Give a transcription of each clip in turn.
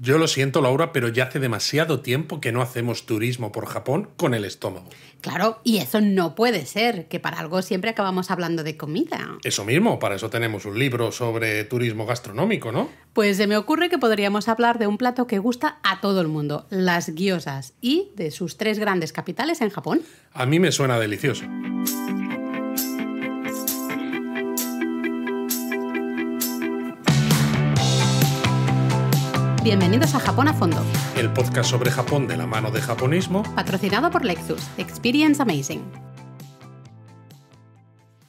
Yo lo siento, Laura, pero ya hace demasiado tiempo que no hacemos turismo por Japón con el estómago. Claro, y eso no puede ser, que para algo siempre acabamos hablando de comida. Eso mismo, para eso tenemos un libro sobre turismo gastronómico, ¿no? Pues se me ocurre que podríamos hablar de un plato que gusta a todo el mundo, las gyozas, y de sus tres grandes capitales en Japón. A mí me suena delicioso. Bienvenidos a Japón a Fondo, el podcast sobre Japón de la mano de japonismo, patrocinado por Lexus, Experience Amazing.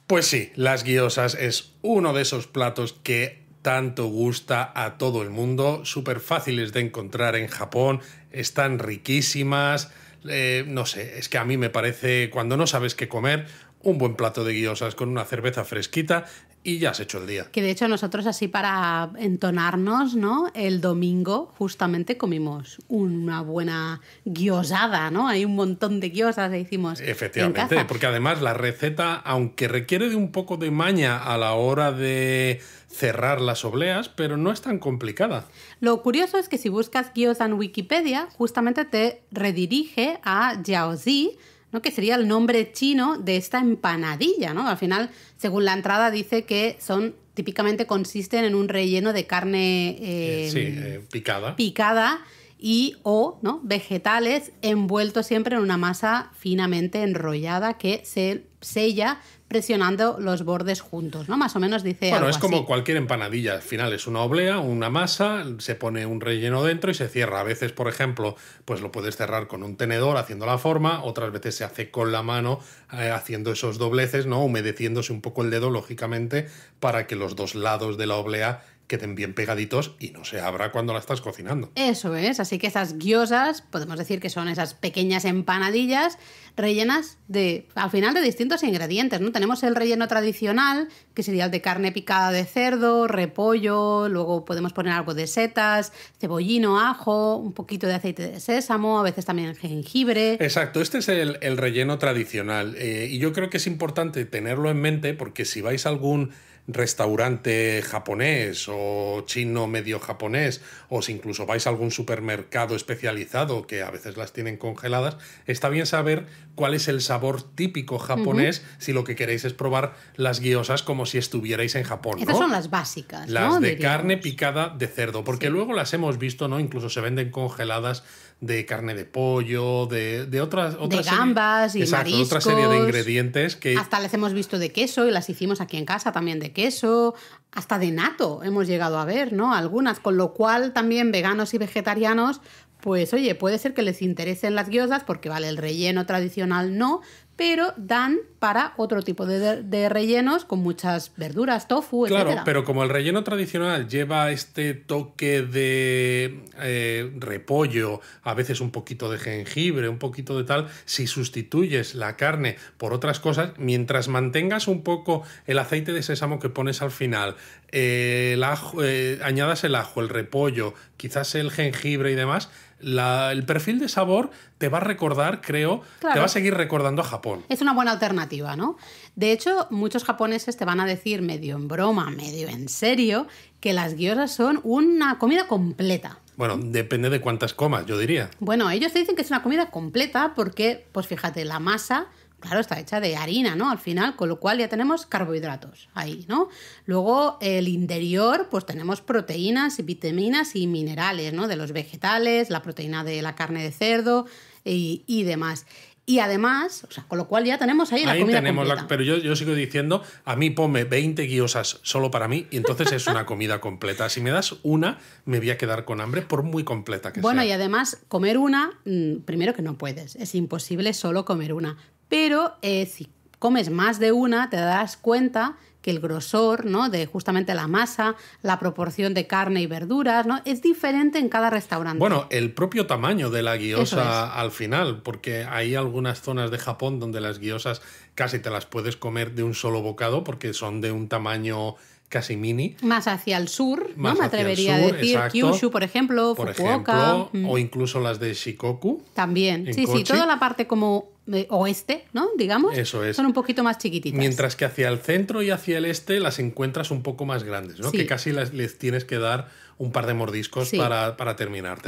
Pues sí, las guiosas es uno de esos platos que tanto gusta a todo el mundo, súper fáciles de encontrar en Japón, están riquísimas, eh, no sé, es que a mí me parece, cuando no sabes qué comer, un buen plato de guiosas con una cerveza fresquita y ya has hecho el día. Que de hecho nosotros así para entonarnos, ¿no? El domingo justamente comimos una buena guiosada, ¿no? Hay un montón de guiosas que hicimos. Efectivamente, porque además la receta, aunque requiere de un poco de maña a la hora de cerrar las obleas, pero no es tan complicada. Lo curioso es que si buscas guiosa en Wikipedia, justamente te redirige a Jiaozi, ¿no? que sería el nombre chino de esta empanadilla. ¿no? Al final, según la entrada, dice que son típicamente consisten en un relleno de carne eh, em, eh, picada. picada y o ¿no? vegetales envueltos siempre en una masa finamente enrollada que se sella presionando los bordes juntos, ¿no? Más o menos dice. Bueno, es como cualquier empanadilla. Al final es una oblea, una masa, se pone un relleno dentro y se cierra. A veces, por ejemplo, pues lo puedes cerrar con un tenedor haciendo la forma, otras veces se hace con la mano eh, haciendo esos dobleces, ¿no? Humedeciéndose un poco el dedo, lógicamente, para que los dos lados de la oblea queden bien pegaditos y no se abra cuando la estás cocinando. Eso es, así que esas guiosas, podemos decir que son esas pequeñas empanadillas rellenas de, al final, de distintos ingredientes, ¿no? Tenemos el relleno tradicional, que sería el de carne picada de cerdo, repollo, luego podemos poner algo de setas, cebollino, ajo, un poquito de aceite de sésamo, a veces también jengibre. Exacto, este es el, relleno tradicional eh, y yo creo que es importante tenerlo en mente porque si vais a algún restaurante japonés o chino medio japonés o si incluso vais a algún supermercado especializado que a veces las tienen congeladas, está bien saber cuál es el sabor típico japonés si lo que queréis es probar las guiosas como si estuvierais en Japón. Estas son las básicas. Las de carne picada de cerdo, porque luego las hemos visto, ¿no? Incluso se venden congeladas de carne de pollo, de, de otras, otras... De gambas y exacto, otra serie de ingredientes que... Hasta las hemos visto de queso y las hicimos aquí en casa también de queso, hasta de nato hemos llegado a ver, ¿no? Algunas, con lo cual también veganos y vegetarianos, pues oye, puede ser que les interesen las guiosas porque vale, el relleno tradicional no, pero dan para otro tipo de, rellenos con muchas verduras, tofu, etc. Claro, pero como el relleno tradicional lleva este toque de eh, repollo, a veces un poquito de jengibre, un poquito de tal, si sustituyes la carne por otras cosas, mientras mantengas un poco el aceite de sésamo que pones al final, eh, eh, añadas el ajo, el repollo, quizás el jengibre y demás, el perfil de sabor te va a recordar, creo, te va a seguir recordando a Japón. Es una buena alternativa, ¿no? De hecho, muchos japoneses te van a decir, medio en broma, medio en serio, que las guiosas son una comida completa. Bueno, depende de cuántas comas, yo diría. Bueno, ellos te dicen que es una comida completa porque, pues fíjate, la masa claro, está hecha de harina, ¿no? Al final, con lo cual ya tenemos carbohidratos ahí, ¿no? Luego el interior, pues tenemos proteínas y vitaminas y minerales, ¿no? De los vegetales, la proteína de la carne de cerdo y, demás. Y además, o sea, con lo cual ya tenemos ahí, la comida tenemos La, pero yo, yo, sigo diciendo, a mí ponme 20 guiosas solo para mí y entonces es una comida completa. Si me das una, me voy a quedar con hambre por muy completa que sea. Bueno, y además comer una, mm, primero que no puedes, es imposible solo comer una pero eh, si comes más de una te das cuenta que el grosor, ¿no? De justamente la masa, la proporción de carne y verduras, ¿no? Es diferente en cada restaurante. Bueno, el propio tamaño de la guiosa al final, porque hay algunas zonas de Japón donde las guiosas casi te las puedes comer de un solo bocado porque son de un tamaño casi mini. Más hacia el sur, ¿no? Me atrevería a decir Kyushu, por ejemplo, Fukuoka. Mm. O incluso las de Shikoku. También. Sí, sí, toda la parte como oeste, ¿no? Digamos. Eso es. Son un poquito más chiquititas. Mientras que hacia el centro y hacia el este las encuentras un poco más grandes, ¿no? Que casi les tienes que dar un par de mordiscos para, para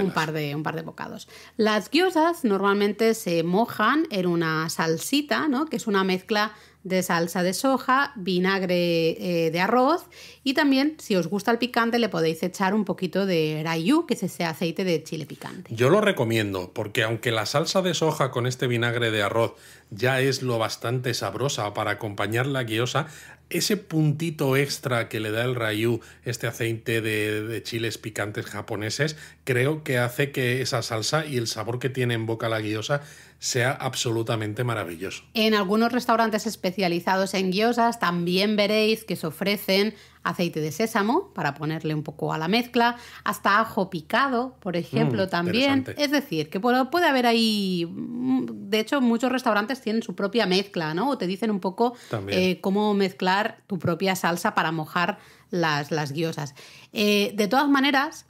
Un par, de, un par de bocados. Las guiosas normalmente se mojan en una salsita, ¿no? Que es una mezcla de salsa de soja, vinagre eh, de arroz y también, si os gusta el picante, le podéis echar un poquito de rayu, que es ese aceite de chile picante. Yo lo recomiendo porque aunque la salsa de soja con este vinagre de arroz ya es lo bastante sabrosa para acompañar la guiosa, ese puntito extra que le da el rayu, este aceite de, de, chiles picantes japoneses, creo que hace que esa salsa y el sabor que tiene en boca la guiosa sea absolutamente maravilloso. En algunos restaurantes especializados en guiosas también veréis que se ofrecen aceite de sésamo para ponerle un poco a la mezcla, hasta ajo picado, por ejemplo, mm, también. Es decir, que puede, haber ahí, mm, de hecho, muchos restaurantes tienen su propia mezcla, ¿no? O te dicen un poco eh, cómo mezclar tu propia salsa para mojar las, las guiosas. Eh, de todas maneras,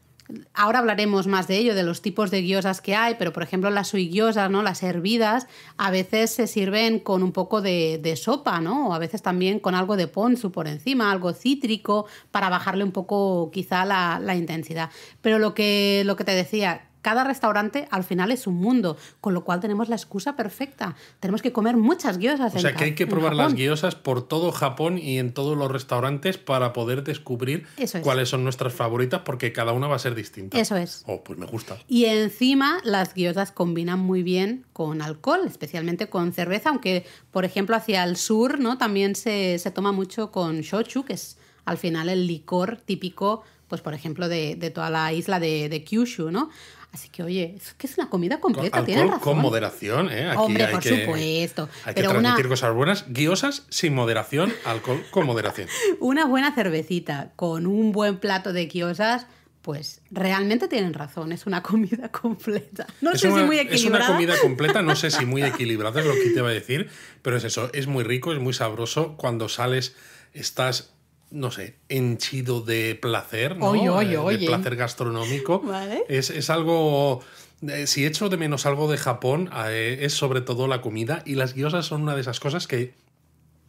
ahora hablaremos más de ello, de los tipos de guiosas que hay, pero por ejemplo las suigiosas, ¿no? Las hervidas, a veces se sirven con un poco de, sopa, ¿no? O a veces también con algo de ponzu por encima, algo cítrico, para bajarle un poco quizá la, la intensidad. Pero lo que, lo que te decía, cada restaurante al final es un mundo, con lo cual tenemos la excusa perfecta. Tenemos que comer muchas guiosas. O sea, que hay que probar las guiosas por todo Japón y en todos los restaurantes para poder descubrir cuáles son nuestras favoritas, porque cada una va a ser distinta. Eso es. Oh, pues me gusta. Y encima las guiosas combinan muy bien con alcohol, especialmente con cerveza, aunque, por ejemplo, hacia el sur ¿no? también se, toma mucho con shochu, que es al final el licor típico pues por ejemplo, de, toda la isla de, de Kyushu, ¿no? Así que, oye, es que es una comida completa, con, alcohol, Con moderación, ¿eh? Aquí Hombre, hay por supuesto. Hay que transmitir cosas buenas, guiosas, sin moderación, alcohol con moderación. una buena cervecita con un buen plato de guiosas, pues realmente tienen razón, es una comida completa. No sé si muy equilibrada. Es una comida completa, no sé si muy equilibrada, es lo que te iba a decir, pero es eso, es muy rico, es muy sabroso cuando sales estás no sé, henchido de placer, ¿no? Eh, de placer gastronómico. Es, algo eh, si hecho de menos algo de Japón, eh, es sobre todo la comida y las guiosas son una de esas cosas que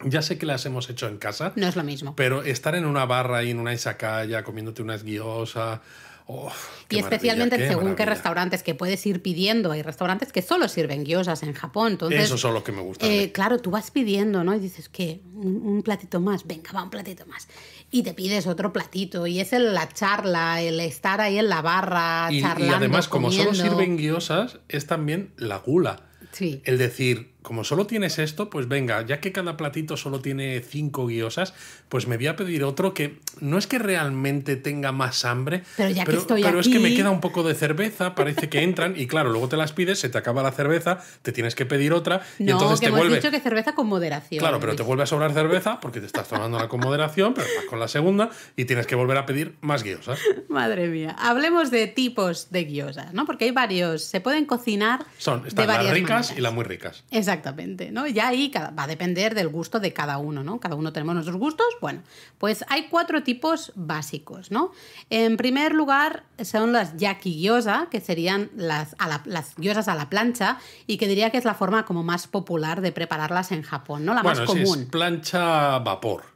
ya sé que las hemos hecho en casa. No es lo mismo. Pero estar en una barra y en una izakaya comiéndote unas guiosas y especialmente según qué restaurantes que puedes ir pidiendo. Hay restaurantes que solo sirven guiosas en Japón. Entonces, Esos son los que me gustan. Eh, claro, tú vas pidiendo, ¿no? Y dices, ¿qué? Un, platito más. Venga, va, un platito más. Y te pides otro platito. Y es la charla, el estar ahí en la barra, y, Y además, como solo sirven guiosas, es también la gula. Sí. El decir, como solo tienes esto, pues venga, ya que cada platito solo tiene cinco guiosas, pues me voy a pedir otro que no es que realmente tenga más hambre, pero, es que me queda un poco de cerveza, parece que entran y claro, luego te las pides, se te acaba la cerveza, te tienes que pedir otra y no, entonces que hemos dicho que cerveza con moderación. Claro, pero te vuelve a sobrar cerveza porque te estás tomando la con moderación, pero estás con la segunda y tienes que volver a pedir más guiosas. Madre mía, hablemos de tipos de guiosas, ¿no? Porque hay varios, se pueden cocinar Son, las ricas y las muy ricas. Exacto. Exactamente, ¿no? Ya ahí va a depender del gusto de cada uno, ¿no? Cada uno tenemos nuestros gustos. Bueno, pues hay cuatro tipos básicos, ¿no? En primer lugar son las yaki que serían las, a las a la plancha y que diría que es la forma como más popular de prepararlas en Japón, ¿no? La más común. es plancha vapor.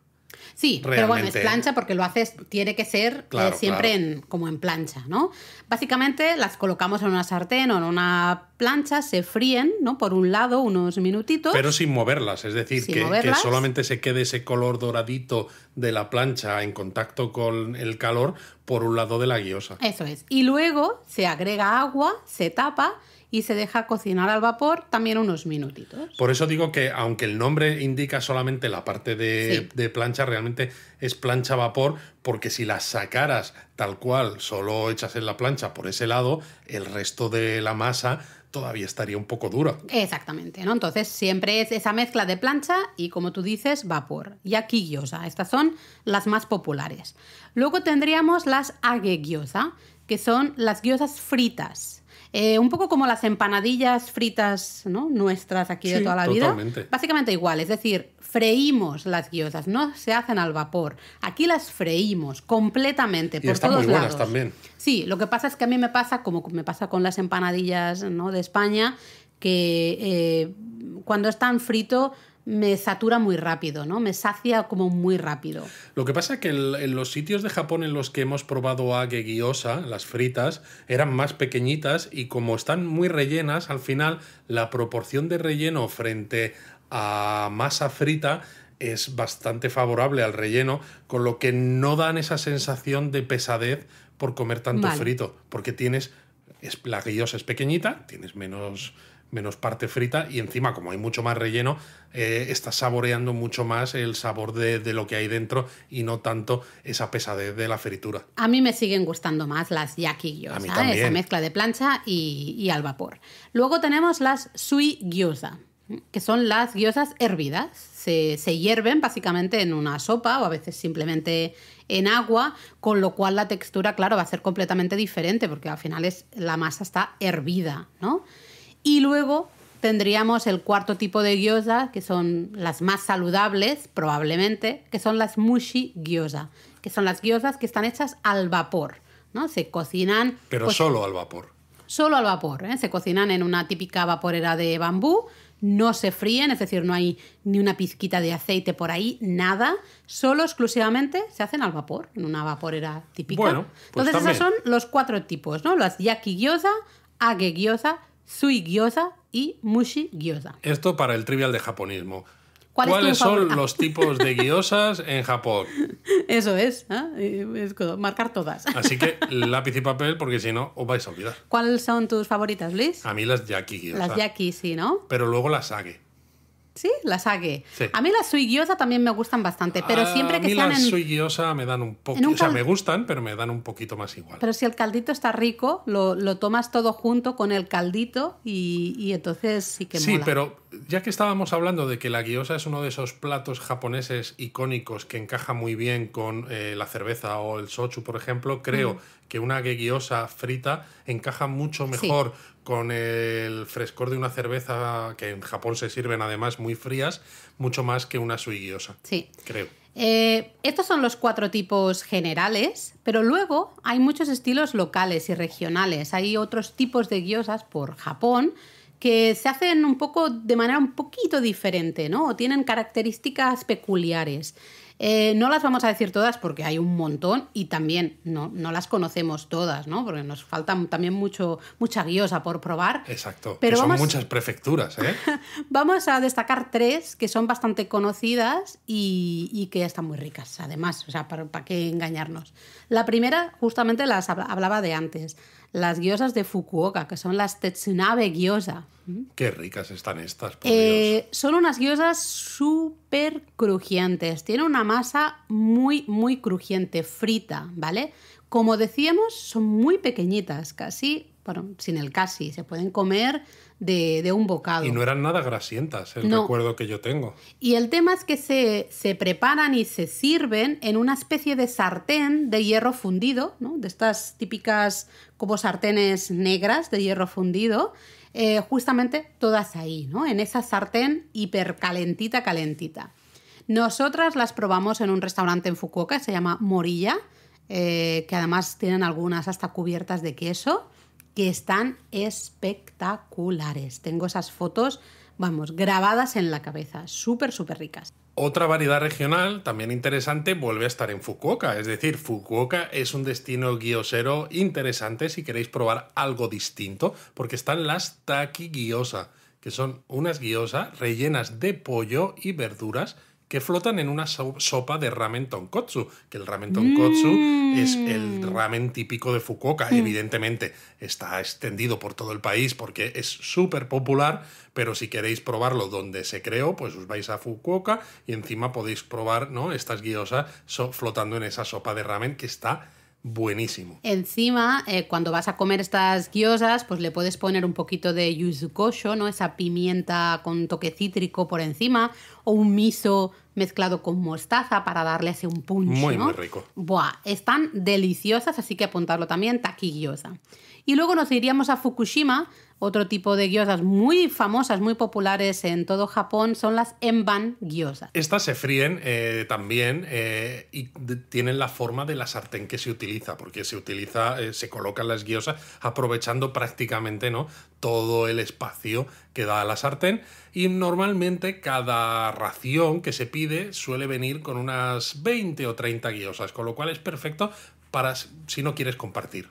Sí, pero bueno, es plancha porque lo haces, tiene que ser eh, siempre como en plancha, ¿no? Básicamente las colocamos en una sartén o en una plancha, se fríen, ¿no? Por un lado, unos minutitos. Pero sin moverlas, es decir, que, que, solamente se quede ese color doradito de la plancha en contacto con el calor por un lado de la guiosa. Eso es. Y luego se agrega agua, se tapa y se deja cocinar al vapor también unos minutitos. Por eso digo que aunque el nombre indica solamente la parte de, plancha, realmente es plancha vapor, porque si las sacaras tal cual, solo echas en la plancha por ese lado, el resto de la masa todavía estaría un poco dura. Exactamente, ¿no? Entonces siempre es esa mezcla de plancha y, como tú dices, vapor. Y aquí gyoza, estas son las más populares. Luego tendríamos las age gyoza, que son las gyozas fritas. Eh, un poco como las empanadillas fritas nuestras aquí de toda la totalmente. vida. Básicamente igual, es decir, freímos las guiozas, no se hacen al vapor. Aquí las freímos completamente. Y por están todos muy buenas lados. también. Sí, lo que pasa es que a mí me pasa, como me pasa con las empanadillas ¿no? de España, que eh, cuando están frito me satura muy rápido, ¿no? Me sacia como muy rápido. Lo que pasa es que en los sitios de Japón en los que hemos probado age guiosa, las fritas, eran más pequeñitas y como están muy rellenas, al final la proporción de relleno frente a masa frita es bastante favorable al relleno, con lo que no dan esa sensación de pesadez por comer tanto frito, porque tienes, la guiosa es pequeñita, tienes menos menos parte frita y encima como hay mucho más relleno eh, está estás saboreando mucho más el sabor de, lo que hay dentro y no tanto esa pesadez de la fritura. A mí me siguen gustando más las yakigyos, esa mezcla de plancha y, al vapor. Luego tenemos las sui gyoza, que son las gyozas hervidas. Se, hierven básicamente en una sopa o a veces simplemente en agua, con lo cual la textura, claro, va a ser completamente diferente porque al final es, la masa está hervida, ¿no? Y luego tendríamos el cuarto tipo de gyoza, que son las más saludables, probablemente, que son las mushi gyoza, que son las gyozas que están hechas al vapor, ¿no? Se cocinan... Pero pues, solo al vapor. Solo al vapor, ¿eh? Se cocinan en una típica vaporera de bambú, no se fríen, es decir, no hay ni una pizquita de aceite por ahí, nada. Solo exclusivamente se hacen al vapor, en una vaporera típica. Bueno, pues Entonces, esos son los cuatro tipos, ¿no? Las yaki gyoza, age gyoza Sui Gyoza y Mushi Gyoza. Esto para el trivial de japonismo. ¿Cuáles son los tipos de guiosas en Japón? Eso es, ¿eh? marcar todas. Así que lápiz y papel, porque si no, os vais a olvidar. ¿Cuáles son tus favoritas, Liz? A mí las yaki guiosas. Las yaki, sí, ¿no? Pero luego las Sake. Sí, la saque A mí las suigiosa también me gustan bastante, pero siempre que mí sean las me dan un poco... o sea, me gustan, pero me dan un poquito más igual. Pero si el caldito está rico, lo, lo tomas todo junto con el caldito y, y entonces sí que Sí, pero ya que estábamos hablando de que la guiosa es uno de esos platos japoneses icónicos que encaja muy bien con eh, la cerveza o el sochu, por ejemplo, creo que una guiosa frita encaja mucho mejor con el frescor de una cerveza que en Japón se sirven además muy frías, mucho más que una suigiosa. Sí. Creo. Eh, estos son los cuatro tipos generales, pero luego hay muchos estilos locales y regionales. Hay otros tipos de guiosas por Japón que se hacen un poco de manera un poquito diferente, ¿no? O tienen características peculiares. Eh, no las vamos a decir todas porque hay un montón y también no, las conocemos todas, ¿no? Porque nos falta también mucho, mucha guiosa por probar. Exacto. Pero son muchas prefecturas, ¿eh? vamos a destacar tres que son bastante conocidas y, que están muy ricas, además. O sea, ¿para, para qué engañarnos? La primera, justamente las hablaba de antes las guiosas de Fukuoka, que son las Tetsunabe guiosa mm. Qué ricas están estas, por eh, Dios. Son unas gyozas súper crujientes. Tienen una masa muy, muy crujiente, frita, ¿vale? Como decíamos, son muy pequeñitas, casi, bueno, sin el casi, se pueden comer de, un bocado. Y no eran nada grasientas, el recuerdo que yo tengo. Y el tema es que se, preparan y se sirven en una especie de sartén de hierro fundido, ¿no? de estas típicas como sartenes negras de hierro fundido, eh, justamente todas ahí, ¿no? en esa sartén hipercalentita, calentita. Nosotras las probamos en un restaurante en Fukuoka se llama Morilla, eh, que además tienen algunas hasta cubiertas de queso que están espectaculares. Tengo esas fotos, vamos, grabadas en la cabeza, súper, súper ricas. Otra variedad regional también interesante vuelve a estar en Fukuoka, es decir, Fukuoka es un destino guiosero interesante si queréis probar algo distinto, porque están las taki guiosa, que son unas guiosa rellenas de pollo y verduras que flotan en una sopa de ramen tonkotsu, que el ramen tonkotsu es mm. el ramen típico de Fukuoka, mm. evidentemente está extendido por todo el país porque es súper popular, pero si queréis probarlo donde se creó, pues os vais a Fukuoka y encima podéis probar ¿no? estas guiosas flotando en esa sopa de ramen que está buenísimo. Encima, eh, cuando vas a comer estas guiosas, pues le puedes poner un poquito de yuzukosho, ¿no? Esa pimienta con toque cítrico por encima, o un miso mezclado con mostaza para darle ese un punch, Muy, muy rico. Buah, están deliciosas, así que apuntarlo también, taquillosa. Y luego nos iríamos a Fukushima. Otro tipo de gyozas muy famosas, muy populares en todo Japón son las enban gyozas. Estas se fríen eh, también eh, y tienen la forma de la sartén que se utiliza, porque se utiliza, eh, se colocan las gyozas aprovechando prácticamente ¿no? todo el espacio que da la sartén. Y normalmente cada ración que se pide suele venir con unas 20 o 30 gyozas, con lo cual es perfecto para si no quieres compartir.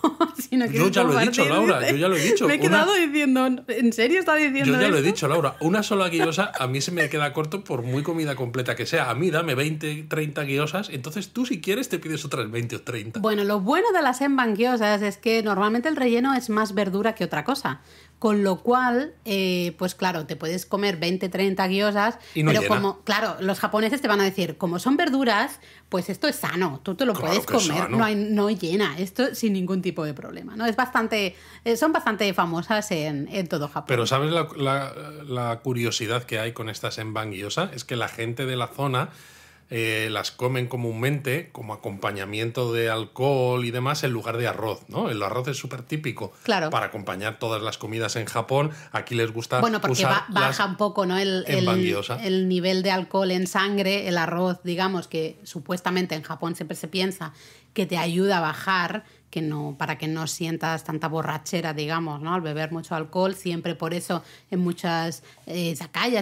yo ya lo he dicho, Laura, yo ya lo he dicho. Me he quedado diciendo, ¿en serio está diciendo Yo ya lo he dicho, Laura, una sola guiosa a mí se me queda corto por muy comida completa que sea. A mí dame 20, 30 guiosas, entonces tú si quieres te pides otras 20 o 30. Bueno, lo bueno de las guiosas es que normalmente el relleno es más verdura que otra cosa. Con lo cual, eh, pues claro, te puedes comer 20, 30 guiosas, y no pero como, claro, los japoneses te van a decir, como son verduras, pues esto es sano, tú te lo puedes comer, no, hay, no llena, esto sin ningún tipo de problema, ¿no? Es bastante, eh, son bastante famosas en, todo Japón. Pero ¿sabes la, curiosidad que hay con estas en guiosa? Es que la gente de la zona eh, las comen comúnmente como acompañamiento de alcohol y demás en lugar de arroz, ¿no? El arroz es súper típico claro. para acompañar todas las comidas en Japón. Aquí les gusta Bueno, porque baja un poco ¿no? el, el nivel de alcohol en sangre, el arroz, digamos, que supuestamente en Japón siempre se piensa que te ayuda a bajar no, para que no sientas tanta borrachera, digamos, ¿no? Al beber mucho alcohol, siempre por eso en muchas eh,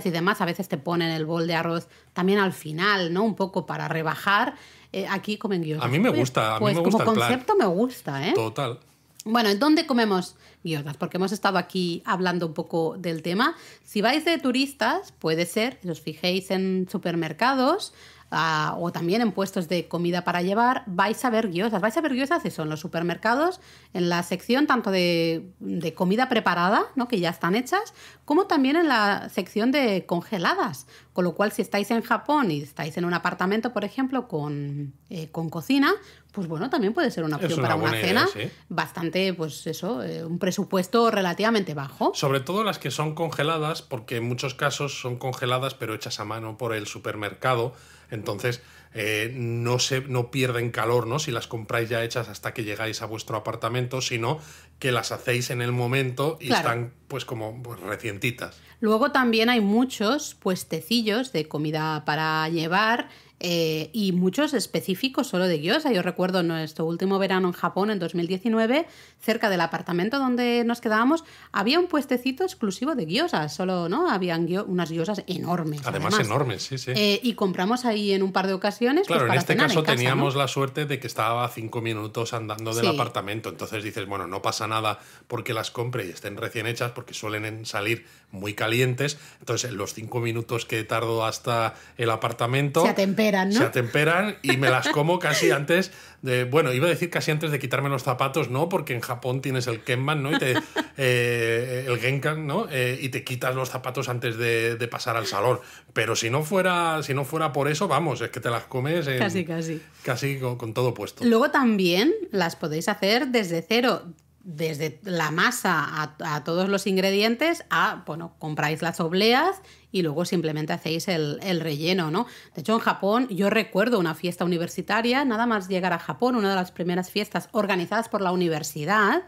y demás a veces te ponen el bol de arroz también al final, ¿no? Un poco para rebajar. Eh, aquí comen guiotas. A mí me pues, gusta, a mí pues me gusta. Como concepto me gusta, ¿eh? Total. Bueno, ¿dónde comemos guiotas? Porque hemos estado aquí hablando un poco del tema. Si vais de turistas, puede ser, los os fijéis en supermercados, Ah, o también en puestos de comida para llevar, vais a ver guiosas. Vais a ver guiosas eso en los supermercados, en la sección tanto de, de comida preparada, ¿no? que ya están hechas, como también en la sección de congeladas. Con lo cual, si estáis en Japón y estáis en un apartamento, por ejemplo, con, eh, con cocina, pues bueno, también puede ser una opción para una cena bastante, pues eso, eh, un presupuesto relativamente bajo. Sobre todo las que son congeladas, porque en muchos casos son congeladas pero hechas a mano por el supermercado entonces, eh, no, se, no pierden calor, ¿no? Si las compráis ya hechas hasta que llegáis a vuestro apartamento, sino que las hacéis en el momento y están pues como pues, recientitas. Luego también hay muchos puestecillos de comida para llevar eh, y muchos específicos solo de gyoza. Yo recuerdo nuestro último verano en Japón, en 2019, cerca del apartamento donde nos quedábamos, había un puestecito exclusivo de gyoza solo, ¿no? Habían unas gyozas enormes. Además, enormes, sí, sí. Eh, y compramos ahí en un par de ocasiones. Pues, claro, en este caso teníamos la suerte de que estaba cinco minutos andando del apartamento, entonces dices, bueno, no pasa nada porque las compre y estén recién hechas, porque suelen salir muy calientes, entonces los cinco minutos que tardo hasta el apartamento... Se se atemperan y me las como casi antes de, bueno, iba a decir casi antes de quitarme los zapatos, ¿no? Porque en Japón tienes el Kenman, ¿no? Y te, eh, el Genkan, ¿no? Eh, y te quitas los zapatos antes de, pasar al salón. Pero si no, fuera, si no fuera por eso, vamos, es que te las comes casi, casi. Casi con todo puesto. Luego también las podéis hacer desde cero desde la masa a, todos los ingredientes a, bueno, compráis las obleas y luego simplemente hacéis el, relleno, ¿no? De hecho, en Japón yo recuerdo una fiesta universitaria, nada más llegar a Japón, una de las primeras fiestas organizadas por la universidad,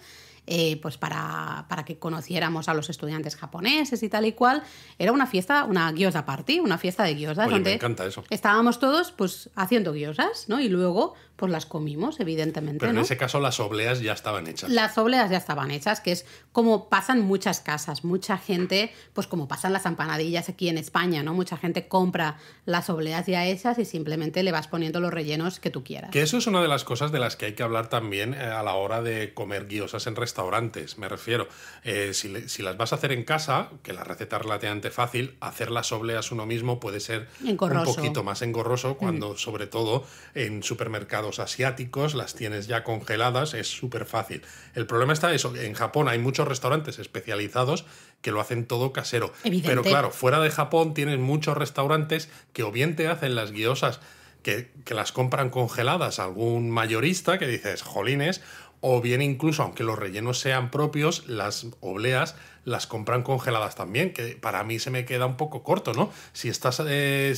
eh, pues para, que conociéramos a los estudiantes japoneses y tal y cual, era una fiesta, una gyoza party, una fiesta de guiosas donde me encanta eso. Estábamos todos pues haciendo gyozas, ¿no? Y luego pues las comimos, evidentemente. Pero en ese caso las obleas ya estaban hechas. Las obleas ya estaban hechas, que es como pasan muchas casas, mucha gente, pues como pasan las empanadillas aquí en España, ¿no? Mucha gente compra las obleas ya hechas y simplemente le vas poniendo los rellenos que tú quieras. Que eso es una de las cosas de las que hay que hablar también eh, a la hora de comer guiosas en restaurantes, me refiero. Eh, si, las vas a hacer en casa, que la receta es relativamente fácil, hacer las obleas uno mismo puede ser un poquito más engorroso cuando, sobre todo, en supermercados asiáticos las tienes ya congeladas, es súper fácil. El problema está eso, en Japón hay muchos restaurantes especializados que lo hacen todo casero. Pero claro, fuera de Japón tienes muchos restaurantes que o bien te hacen las guiosas que, las compran congeladas algún mayorista que dices, jolines, o bien incluso aunque los rellenos sean propios, las obleas las compran congeladas también, que para mí se me queda un poco corto, ¿no? Si estás... Eh,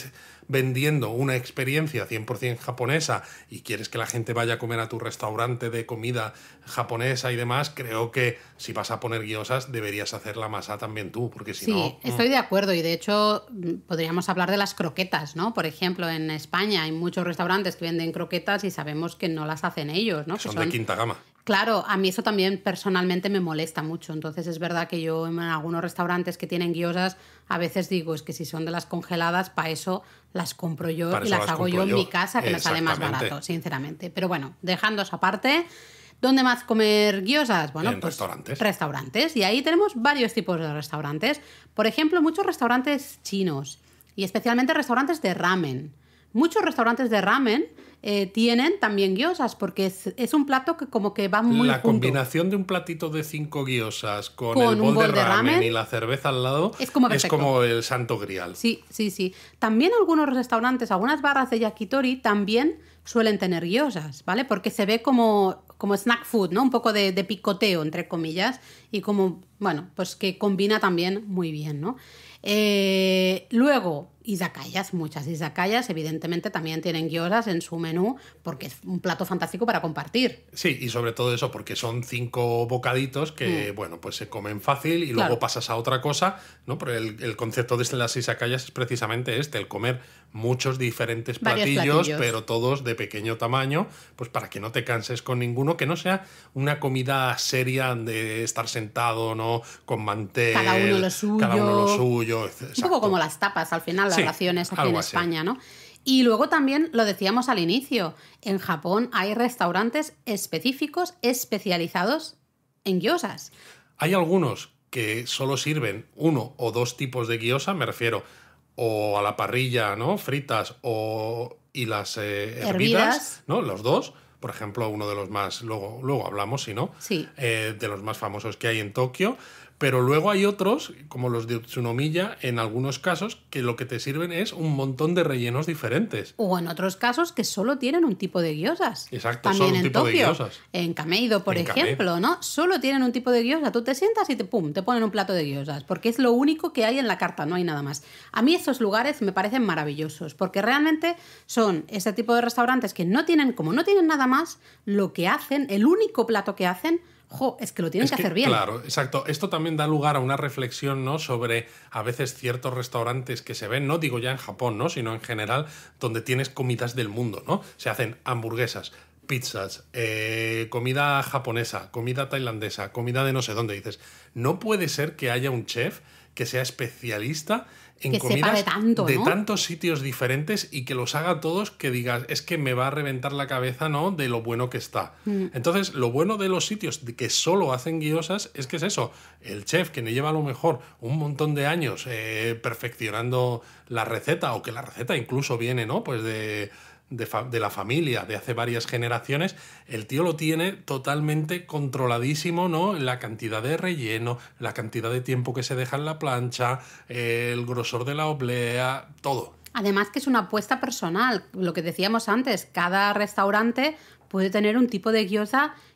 vendiendo una experiencia 100% japonesa y quieres que la gente vaya a comer a tu restaurante de comida japonesa y demás, creo que si vas a poner guiosas deberías hacer la masa también tú, porque si sí, no... Mm. estoy de acuerdo y de hecho mm, podríamos hablar de las croquetas, ¿no? Por ejemplo, en España hay muchos restaurantes que venden croquetas y sabemos que no las hacen ellos, ¿no? son de quinta gama. Claro, a mí eso también personalmente me molesta mucho. Entonces es verdad que yo en algunos restaurantes que tienen guiosas, a veces digo, es que si son de las congeladas, para eso las compro yo y las, hago yo, en mi casa, que me sale más barato, sinceramente. Pero bueno, dejando esa parte, ¿Dónde más comer guiosas? Bueno, en pues restaurantes. Restaurantes. Y ahí tenemos varios tipos de restaurantes. Por ejemplo, muchos restaurantes chinos y especialmente restaurantes de ramen. Muchos restaurantes de ramen eh, tienen también guiosas, porque es, un plato que como que va muy La combinación de un platito de cinco guiosas con, el bol, de, ramen, y la cerveza al lado es como, el santo grial. Sí, sí, sí. También algunos restaurantes, algunas barras de yakitori también suelen tener guiosas, ¿vale? Porque se ve como, como snack food, ¿no? Un poco de, picoteo, entre comillas, y como, bueno, pues que combina también muy bien, ¿no? Eh, luego, izakayas, muchas isacayas, evidentemente también tienen gyozas en su menú porque es un plato fantástico para compartir. Sí, y sobre todo eso porque son cinco bocaditos que, mm. bueno, pues se comen fácil y luego pasas a otra cosa, ¿no? Pero el, concepto de las isakayas es precisamente este, el comer muchos diferentes platillos, pero todos de pequeño tamaño, pues para que no te canses con ninguno, que no sea una comida seria de estar sentado, ¿no? Con mantel, cada uno lo suyo, cada uno lo suyo un poco como las tapas al final aquí en España, ¿no? Y luego también lo decíamos al inicio, en Japón hay restaurantes específicos especializados en guiosas. Hay algunos que solo sirven uno o dos tipos de guiosa, me refiero o a la parrilla, ¿no? Fritas o y las eh, hervidas, ¿no? Los dos. Por ejemplo, uno de los más, luego, luego hablamos, si no, eh, de los más famosos que hay en Tokio. Pero luego hay otros, como los de Utsunomiya, en algunos casos, que lo que te sirven es un montón de rellenos diferentes. O en otros casos que solo tienen un tipo de guiosas. Exacto, También un en tipo de guiosas. En Kameido, por ejemplo, ¿no? Solo tienen un tipo de guiosa. Tú te sientas y te pum, te ponen un plato de guiosas, porque es lo único que hay en la carta, no hay nada más. A mí estos lugares me parecen maravillosos, porque realmente son ese tipo de restaurantes que no tienen, como no tienen nada más, lo que hacen, el único plato que hacen, es que lo tienes que, hacer bien. Claro, exacto. Esto también da lugar a una reflexión, ¿no? Sobre a veces ciertos restaurantes que se ven, no digo ya en Japón, ¿no? Sino en general, donde tienes comidas del mundo, ¿no? Se hacen hamburguesas, pizzas, eh, comida japonesa, comida tailandesa, comida de no sé dónde. Dices, no puede ser que haya un chef que sea especialista en que comidas de, tanto, de tantos sitios diferentes y que los haga todos que digas, es que me va a reventar la cabeza, ¿no? De lo bueno que está. Mm. Entonces, lo bueno de los sitios que solo hacen guiosas es que es eso, el chef que no lleva a lo mejor un montón de años eh, perfeccionando la receta o que la receta incluso viene, ¿no? Pues de de, la familia de hace varias generaciones, el tío lo tiene totalmente controladísimo, ¿no? La cantidad de relleno, la cantidad de tiempo que se deja en la plancha, el grosor de la oblea, todo. Además que es una apuesta personal, lo que decíamos antes, cada restaurante puede tener un tipo de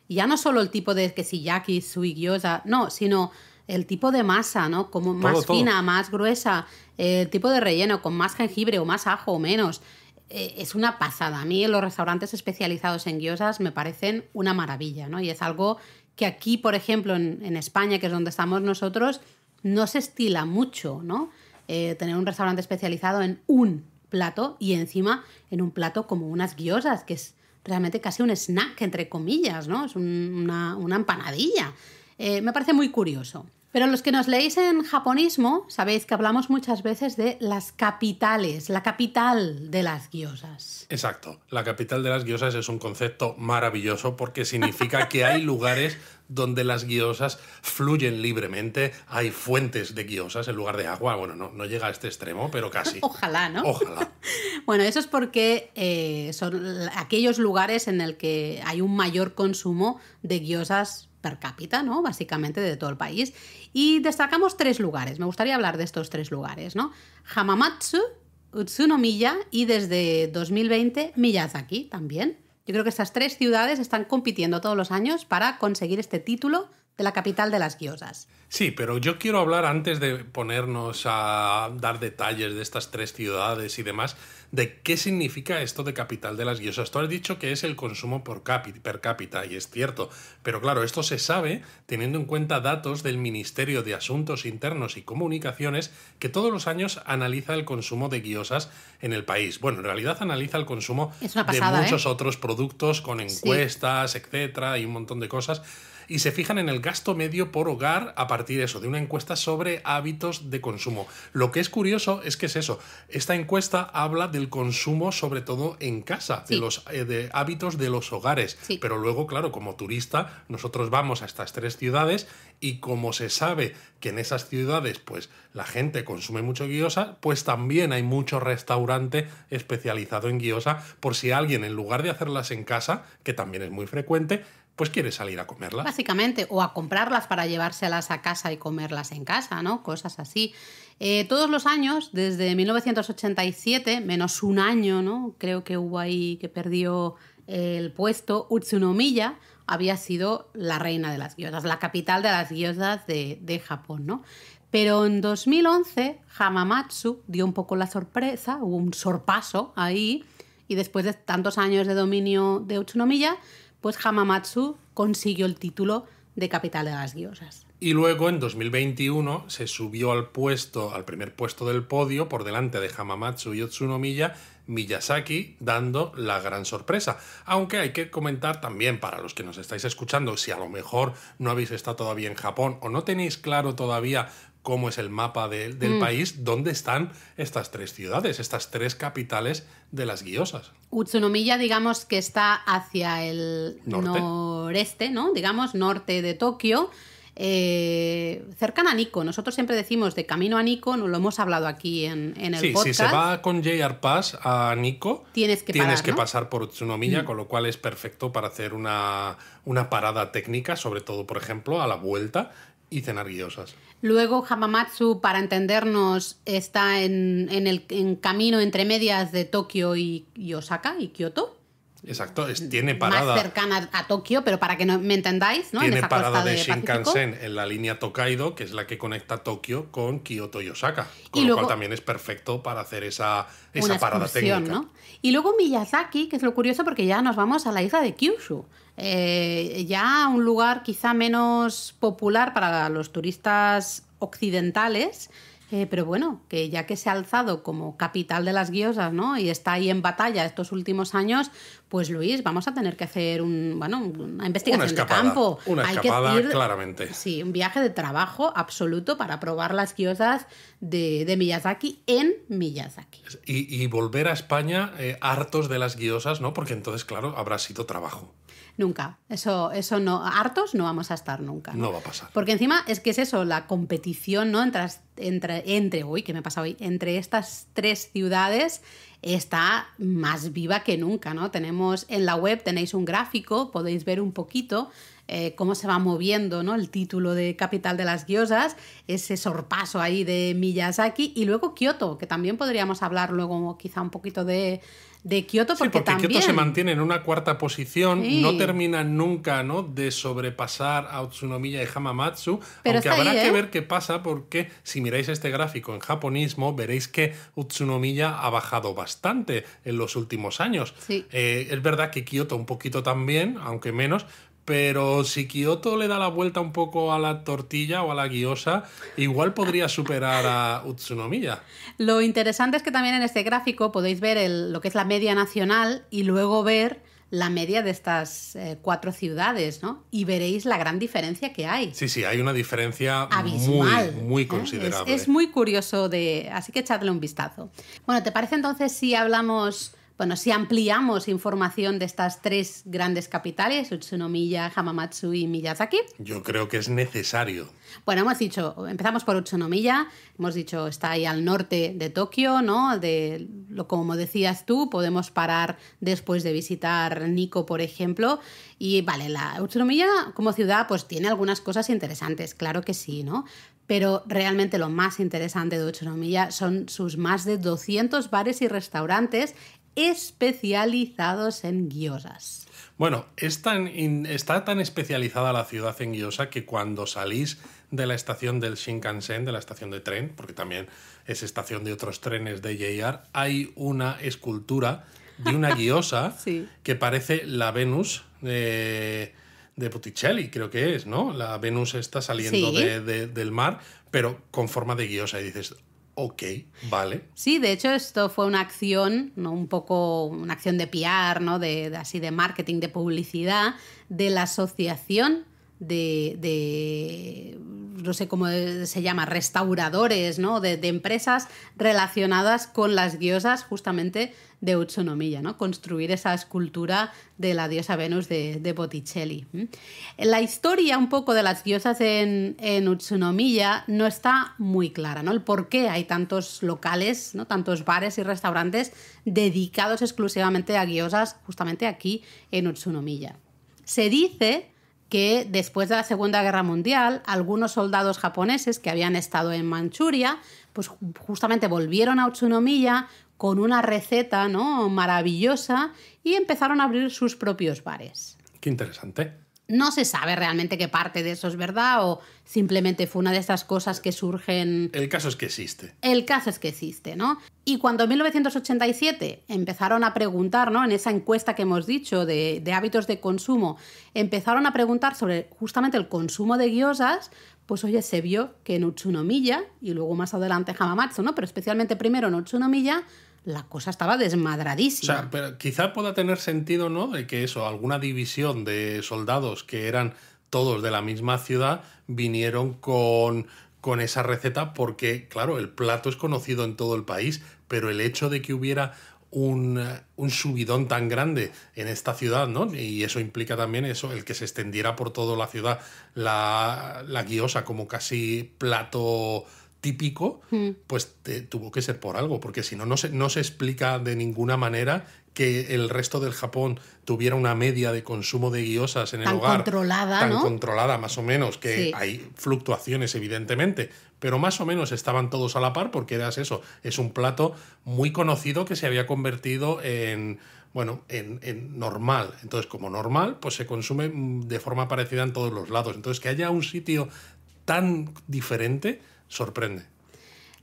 y ya no solo el tipo de que si yaki, sui no, sino el tipo de masa, ¿no? Como más fina, más gruesa, el tipo de relleno, con más jengibre o más ajo o menos. Eh, es una pasada. A mí los restaurantes especializados en guiosas me parecen una maravilla, ¿no? Y es algo que aquí, por ejemplo, en, España, que es donde estamos nosotros, no se estila mucho, ¿no? Eh, tener un restaurante especializado en un plato y encima en un plato como unas guiosas, que es realmente casi un snack, entre comillas, ¿no? Es una, empanadilla. Eh, me parece muy curioso. Pero los que nos leéis en japonismo sabéis que hablamos muchas veces de las capitales, la capital de las guiosas. Exacto, la capital de las guiosas es un concepto maravilloso porque significa que hay lugares donde las guiosas fluyen libremente, hay fuentes de guiosas en lugar de agua. Bueno, no, llega a este extremo, pero casi. Ojalá, ¿no? Ojalá. bueno, eso es porque eh, son aquellos lugares en el que hay un mayor consumo de guiosas per cápita, ¿no? Básicamente de todo el país. Y destacamos tres lugares. Me gustaría hablar de estos tres lugares, ¿no? Hamamatsu, Utsunomiya y desde 2020 Miyazaki también. Yo creo que estas tres ciudades están compitiendo todos los años para conseguir este título de la capital de las guiosas. Sí, pero yo quiero hablar antes de ponernos a dar detalles de estas tres ciudades y demás de qué significa esto de capital de las guiosas. Tú has dicho que es el consumo por per cápita, y es cierto, pero claro, esto se sabe teniendo en cuenta datos del Ministerio de Asuntos Internos y Comunicaciones que todos los años analiza el consumo de guiosas en el país. Bueno, en realidad analiza el consumo de muchos ¿eh? otros productos con encuestas, etcétera, y un montón de cosas y se fijan en el gasto medio por hogar a partir de eso, de una encuesta sobre hábitos de consumo. Lo que es curioso es que es eso. Esta encuesta habla del consumo, sobre todo en casa, de los eh, hábitos de los hogares. Pero luego, claro, como turista, nosotros vamos a estas tres ciudades y como se sabe que en esas ciudades, pues la gente consume mucho guiosa, pues también hay mucho restaurante especializado en guiosa, por si alguien, en lugar de hacerlas en casa, que también es muy frecuente, pues quiere salir a comerlas. Básicamente, o a comprarlas para llevárselas a casa y comerlas en casa, ¿no? Cosas así. Eh, todos los años, desde 1987, menos un año, ¿no? Creo que hubo ahí que perdió el puesto, Utsunomiya había sido la reina de las diosas, la capital de las diosas de, de Japón, ¿no? Pero en 2011, Hamamatsu dio un poco la sorpresa, hubo un sorpaso ahí, y después de tantos años de dominio de Utsunomiya, pues Hamamatsu consiguió el título de capital de las diosas. Y luego en 2021 se subió al puesto, al primer puesto del podio por delante de Hamamatsu y Otsunomiya Miyazaki dando la gran sorpresa. Aunque hay que comentar también para los que nos estáis escuchando, si a lo mejor no habéis estado todavía en Japón o no tenéis claro todavía cómo es el mapa del mm. país, dónde están estas tres ciudades, estas tres capitales de las guiosas. Utsunomiya, digamos que está hacia el noreste, ¿no? Digamos, norte de Tokio. Eh, cercana a Nico. Nosotros siempre decimos de camino a Nico, lo hemos hablado aquí en, el el sí, Si se va con JR Pass a Nico, tienes que, pasar por Tsunomiya, mm. con lo cual es perfecto para hacer una, una, parada técnica, sobre todo, por ejemplo, a la vuelta y cenar guiosas. Luego Hamamatsu, para entendernos, está en, en el en camino entre medias de Tokio y, y Osaka y Kioto. Exacto, es, tiene parada. Más cercana a Tokio, pero para que no, me entendáis, ¿no? Tiene parada de, Shinkansen en la línea Tokaido, que es la que conecta Tokio con Kioto y Osaka. Con y lo luego, cual también es perfecto para hacer esa, esa parada técnica. Y luego Miyazaki, que es lo curioso porque ya nos vamos a la isla de Kyushu. Eh, ya un lugar quizá menos popular para los turistas occidentales eh, pero bueno, que ya que se ha alzado como capital de las guiosas, ¿no? Y está ahí en batalla estos últimos años, pues Luis, vamos a tener que hacer un, bueno, una investigación en campo. Una escapada, claramente. Sí, un viaje de trabajo absoluto para probar las guiosas de, de Miyazaki en Miyazaki. Y, volver a España eh, hartos de las guiosas, ¿no? Porque entonces, claro, habrá sido trabajo. Nunca. Eso, eso no, hartos no vamos a estar nunca. ¿no? va a pasar. Porque encima es que es eso, la competición, ¿no? Entre, entre, entre uy, ¿qué me pasa hoy? Entre estas tres ciudades está más viva que nunca, ¿no? Tenemos en la web, tenéis un gráfico, podéis ver un poquito eh, cómo se va moviendo ¿no? el título de Capital de las Guiosas, ese sorpaso ahí de Miyazaki y luego Kioto, que también podríamos hablar luego quizá un poquito de, de Kioto porque, sí, porque Kioto se mantiene en una cuarta posición, no termina nunca ¿no? de sobrepasar a Utsunomiya y Hamamatsu, Pero aunque habrá que ¿eh? ver qué pasa porque si miráis este gráfico en japonismo veréis que Utsunomiya ha bajado bastante en los últimos años. Eh, es verdad que Kioto un poquito también, aunque menos, pero si Kioto le da la vuelta un poco a la tortilla o a la guiosa, igual podría superar a Utsunomiya. Lo interesante es que también en este gráfico podéis ver lo que es la media nacional y luego ver la media de estas eh, cuatro ciudades, ¿no? Y veréis la gran diferencia que hay. Sí, sí, hay una diferencia muy, muy ¿eh? considerable. Es, es muy curioso de... Así que echadle un vistazo. Bueno, ¿te parece entonces si hablamos bueno, si ampliamos información de estas tres grandes capitales, Utsunomiya, Hamamatsu y Miyazaki. Yo creo que es necesario. Bueno, hemos dicho, empezamos por Utsunomiya, hemos dicho, está ahí al norte de Tokio, ¿no? De, lo, como decías tú, podemos parar después de visitar Nico por ejemplo. Y vale, la Utsunomiya como ciudad, pues tiene algunas cosas interesantes, claro que sí, ¿no? pero realmente lo más interesante de Utsunomiya son sus más de 200 bares y restaurantes especializados en guiosas. Bueno, está tan especializada la ciudad en guiosa que cuando salís de la estación del Shinkansen, de la estación de tren, porque también es estación de otros trenes de JR, hay una escultura de una guiosa que parece la Venus de, de Botticelli, creo que es, ¿no? La Venus está saliendo del mar, pero con forma de guiosa. Y dices, Ok, vale. Sí, de hecho esto fue una acción, ¿no? un poco una acción de PR, ¿no? De, de, así de marketing, de publicidad, de la asociación de, de no sé cómo se llama, restauradores, ¿no? De, empresas relacionadas con las diosas justamente de Utsunomiya, ¿no? Construir esa escultura de la diosa Venus de, Botticelli. ¿Mm? La historia un poco de las diosas en, en Utsunomiya no está muy clara, ¿no? El por qué hay tantos locales, ¿no? Tantos bares y restaurantes dedicados exclusivamente a diosas justamente aquí en Utsunomiya. Se dice que después de la Segunda Guerra Mundial, algunos soldados japoneses que habían estado en Manchuria, pues justamente volvieron a Utsunomiya con una receta ¿no? maravillosa y empezaron a abrir sus propios bares. Qué interesante. No se sabe realmente qué parte de eso es verdad o simplemente fue una de esas cosas que surgen... El caso es que existe. El caso es que existe, ¿no? Y cuando en 1987 empezaron a preguntar, ¿no? En esa encuesta que hemos dicho de, hábitos de consumo, empezaron a preguntar sobre justamente el consumo de guiosas, pues oye, se vio que en Utsunomiya, y luego más adelante en Hamamatsu, ¿no? Pero especialmente primero en Utsunomiya, la cosa estaba desmadradísima. O sea, pero quizá pueda tener sentido, ¿no? De que eso, alguna división de soldados que eran todos de la misma ciudad vinieron con, con esa receta porque, claro, el plato es conocido en todo el país, pero el hecho de que hubiera un, subidón tan grande en esta ciudad, ¿no? Y eso implica también eso, el que se extendiera por toda la ciudad la, la guiosa como casi plato típico, hmm. pues tuvo que ser por algo, porque si no, no se, no se explica de ninguna manera que el resto del Japón tuviera una media de consumo de guiosas en el tan controlada, tan controlada más o menos, que hay fluctuaciones evidentemente, pero más o menos estaban todos a la par porque eras eso, es un plato muy conocido que se había convertido en bueno, en, en normal. Entonces, como normal, pues se consume mm, de forma parecida en todos los lados. Entonces, que haya un sitio tan diferente, sorprende.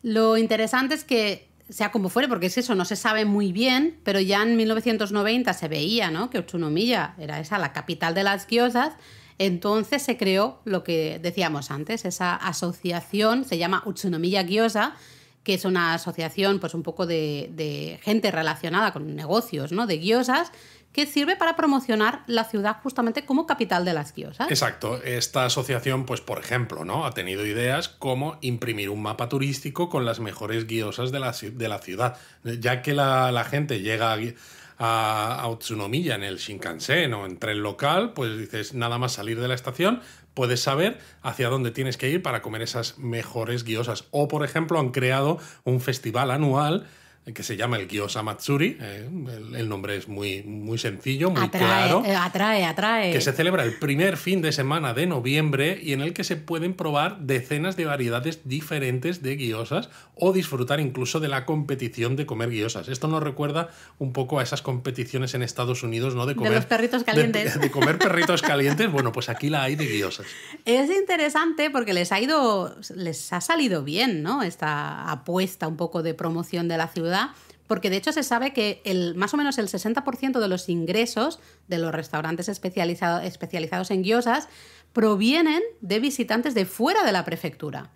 Lo interesante es que, sea como fuere, porque es eso, no se sabe muy bien, pero ya en 1990 se veía ¿no? que Utsunomiya era esa, la capital de las gyozas. Entonces se creó lo que decíamos antes, esa asociación, se llama Utsunomiya Gyoza, que es una asociación pues un poco de, gente relacionada con negocios ¿no? de gyozas que sirve para promocionar la ciudad justamente como capital de las guiosas. Exacto. Esta asociación, pues por ejemplo, ¿no? Ha tenido ideas como imprimir un mapa turístico con las mejores guiosas de la, de la ciudad. Ya que la, gente llega a a, Utsunomiya en el Shinkansen o en tren local, pues dices, nada más salir de la estación, puedes saber hacia dónde tienes que ir para comer esas mejores guiosas. O, por ejemplo, han creado un festival anual eh, que se llama el Guiosa Matsuri. Eh, el, nombre es muy, muy sencillo, muy claro. Eh, atrae, atrae. Que se celebra el primer fin de semana de noviembre y en el que se pueden probar decenas de variedades diferentes de guiosas o disfrutar incluso de la competición de comer guiosas. Esto nos recuerda un poco a esas competiciones en Estados Unidos, ¿no? De comer. De los perritos calientes. De, comer perritos calientes. Bueno, pues aquí la hay de guiosas. Es interesante porque les ha ido. les ha salido bien, ¿no? Esta apuesta un poco de promoción de la ciudad porque de hecho se sabe que el, más o menos el 60% de los ingresos de los restaurantes especializados en guiosas provienen de visitantes de fuera de la prefectura.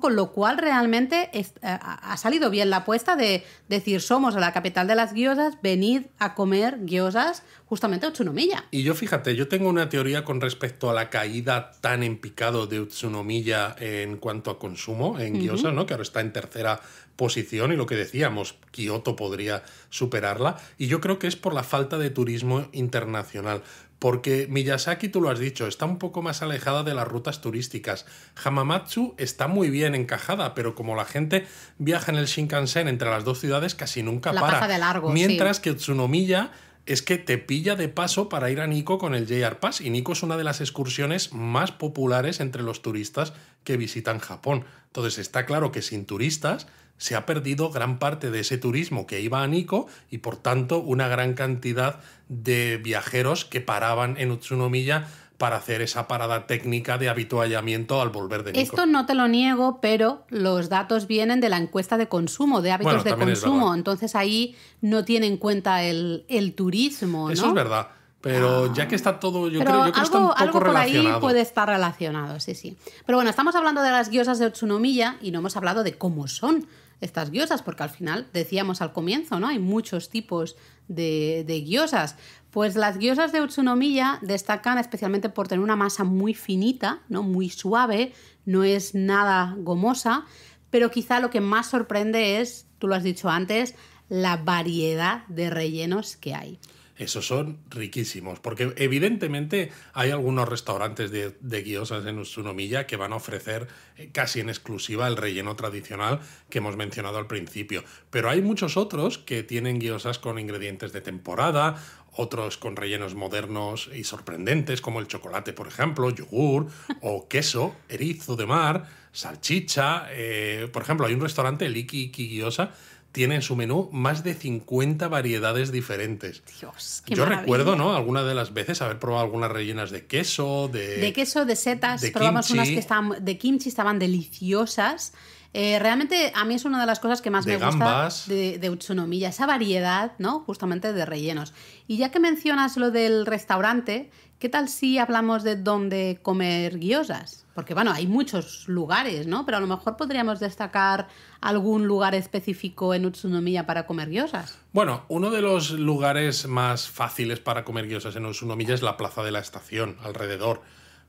Con lo cual realmente eh, ha salido bien la apuesta de decir somos a la capital de las guiosas, venid a comer guiosas justamente a Utsunomiya. Y yo fíjate, yo tengo una teoría con respecto a la caída tan en picado de Utsunomiya en cuanto a consumo en uh ¿no? que ahora está en tercera posición y lo que decíamos, Kioto podría superarla. Y yo creo que es por la falta de turismo internacional porque Miyazaki, tú lo has dicho, está un poco más alejada de las rutas turísticas. Hamamatsu está muy bien encajada, pero como la gente viaja en el Shinkansen entre las dos ciudades, casi nunca para. de largo, Mientras que Tsunomiya es que te pilla de paso para ir a Nico con el JR Pass. Y Nico es una de las excursiones más populares entre los turistas que visitan Japón. Entonces está claro que sin turistas se ha perdido gran parte de ese turismo que iba a Nico y por tanto una gran cantidad de viajeros que paraban en Utsunomiya para hacer esa parada técnica de habituallamiento al volver de Nico. Esto no te lo niego, pero los datos vienen de la encuesta de consumo, de hábitos de consumo. Entonces ahí no tiene en cuenta el, turismo. Eso es verdad. Pero ah. ya que está todo, yo creo, que está un poco por relacionado. ahí puede estar relacionado, sí, sí. Pero bueno, estamos hablando de las guiosas de Tsunomiya y no hemos hablado de cómo son estas guiosas, porque al final decíamos al comienzo, ¿no? Hay muchos tipos de, de guiosas. Pues las guiosas de Utsunomiya destacan especialmente por tener una masa muy finita, ¿no? muy suave, no es nada gomosa, pero quizá lo que más sorprende es, tú lo has dicho antes, la variedad de rellenos que hay. Esos son riquísimos, porque evidentemente hay algunos restaurantes de, de guiosas en Utsunomiya que van a ofrecer eh, casi en exclusiva el relleno tradicional que hemos mencionado al principio, pero hay muchos otros que tienen guiosas con ingredientes de temporada otros con rellenos modernos y sorprendentes, como el chocolate, por ejemplo, yogur o queso, erizo de mar, salchicha. Eh, por ejemplo, hay un restaurante, el Iki Kigiosa, tiene en su menú más de 50 variedades diferentes. Dios, qué Yo recuerdo, ¿no? Algunas de las veces haber probado algunas rellenas de queso, de... De queso, de setas, probamos unas que estaban de kimchi, estaban deliciosas. Eh, realmente a mí es una de las cosas que más me gusta de, de Utsunomiya, esa variedad, ¿no? Justamente de rellenos. Y ya que mencionas lo del restaurante, ¿qué tal si hablamos de dónde comer guiosas? Porque bueno, hay muchos lugares, ¿no? Pero a lo mejor podríamos destacar algún lugar específico en Utsunomiya para comer guiosas. Bueno, uno de los lugares más fáciles para comer guiosas en Utsunomiya es la plaza de la estación, alrededor.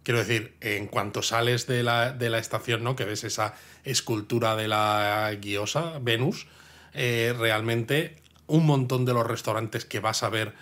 Quiero decir, en cuanto sales de la, estación, ¿no? Que ves esa escultura de la guiosa, Venus, eh, realmente un montón de los restaurantes que vas a ver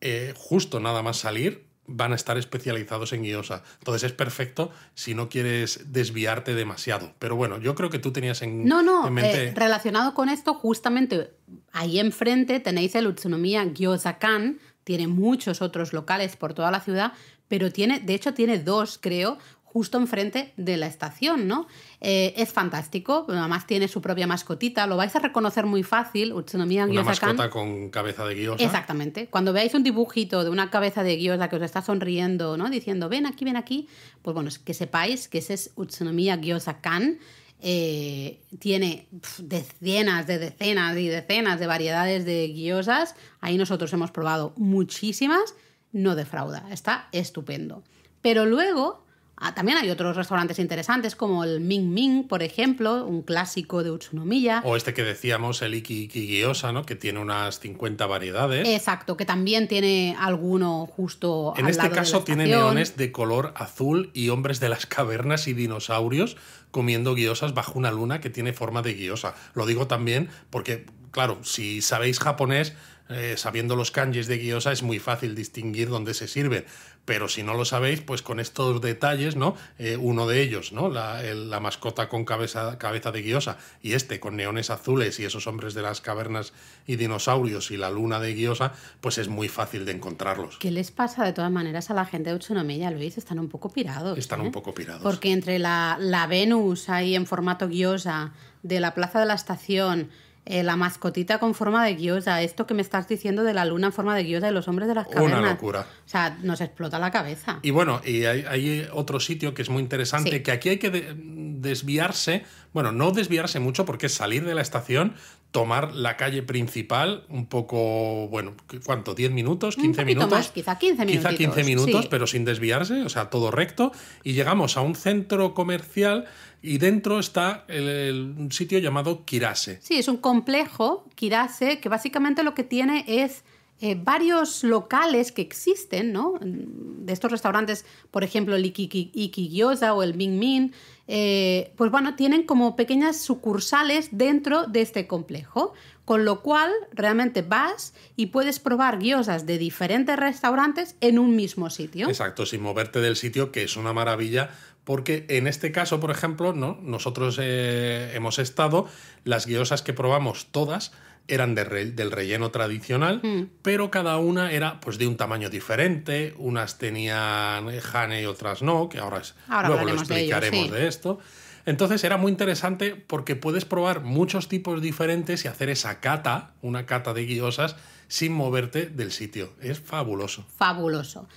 eh, justo nada más salir van a estar especializados en guiosa. Entonces es perfecto si no quieres desviarte demasiado. Pero bueno, yo creo que tú tenías en, no, no, eh, relacionado con esto, justamente ahí enfrente tenéis el Utsunomiya Gyoza Kan, tiene muchos otros locales por toda la ciudad, pero tiene, de hecho tiene dos, creo, justo enfrente de la estación, ¿no? Eh, es fantástico, además tiene su propia mascotita, lo vais a reconocer muy fácil, Utsunomiya Una mascota con cabeza de guiosa. Exactamente, cuando veáis un dibujito de una cabeza de guiosa que os está sonriendo, ¿no? Diciendo, ven aquí, ven aquí, pues bueno, que sepáis que ese es Utsunomiya Gyosa Kan, eh, tiene decenas de decenas y decenas de variedades de guiosas. Ahí nosotros hemos probado muchísimas, no defrauda, está estupendo. Pero luego Ah, también hay otros restaurantes interesantes como el Ming Ming, por ejemplo, un clásico de Utsunomiya. O este que decíamos, el Iki Iki ¿no? que tiene unas 50 variedades. Exacto, que también tiene alguno justo. En este caso tiene leones de color azul y hombres de las cavernas y dinosaurios comiendo guiosas bajo una luna que tiene forma de guiosa. Lo digo también porque, claro, si sabéis japonés, eh, sabiendo los kanjis de guiosa es muy fácil distinguir dónde se sirven pero si no lo sabéis, pues con estos detalles, ¿no? Eh, uno de ellos, ¿no? La, mascota con cabeza, cabeza de guiosa y este con neones azules y esos hombres de las cavernas y dinosaurios y la luna de guiosa, pues es muy fácil de encontrarlos. ¿Qué les pasa de todas maneras a la gente de lo Luis? Están un poco pirados. Están un ¿eh? poco pirados. Porque entre la, la Venus ahí en formato guiosa de la Plaza de la Estación eh, la mascotita con forma de guiosa, esto que me estás diciendo de la luna en forma de guiosa y los hombres de las cavernas. Una locura. O sea, nos explota la cabeza. Y bueno, y hay, otro sitio que es muy interesante, que aquí hay que desviarse, bueno, no desviarse mucho porque es salir de la estación, tomar la calle principal, un poco, bueno, ¿cuánto? ¿10 minutos? ¿15 minutos? Más, quizá 15 minutos. Quizá 15 minutos, pero sin desviarse, o sea, todo recto. Y llegamos a un centro comercial y dentro está el, un sitio llamado Kirase. Sí, es un complejo, Kirase, que básicamente lo que tiene es eh, varios locales que existen, ¿no? De estos restaurantes, por ejemplo, el Ikigyoza o el Ming Min, eh, pues bueno, tienen como pequeñas sucursales dentro de este complejo, con lo cual realmente vas y puedes probar guiosas de diferentes restaurantes en un mismo sitio. Exacto, sin moverte del sitio, que es una maravilla porque en este caso, por ejemplo, ¿no? nosotros eh, hemos estado, las guiosas que probamos todas eran del relleno tradicional, mm. pero cada una era pues de un tamaño diferente, unas tenían jane y otras no, que ahora, es, luego lo explicaremos de esto. Entonces era muy interesante porque puedes probar muchos tipos diferentes y hacer esa cata, una cata de guiosas, sin moverte del sitio. Es fabuloso. Fabuloso.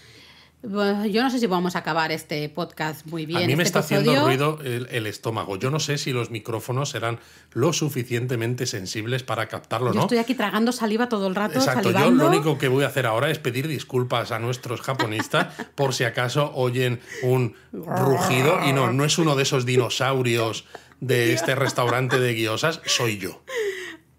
Pues, yo no sé si vamos a acabar este podcast muy bien. A mí me este está haciendo ruido el, estómago. Yo no sé si los micrófonos serán lo suficientemente sensibles para captarlo, ¿no? Estoy aquí tragando saliva todo el rato. Exacto, yo lo único que voy a hacer ahora es pedir disculpas a nuestros japonistas por si acaso oyen un rugido. Y no, no es uno de esos dinosaurios de este restaurante de guiosas, soy yo.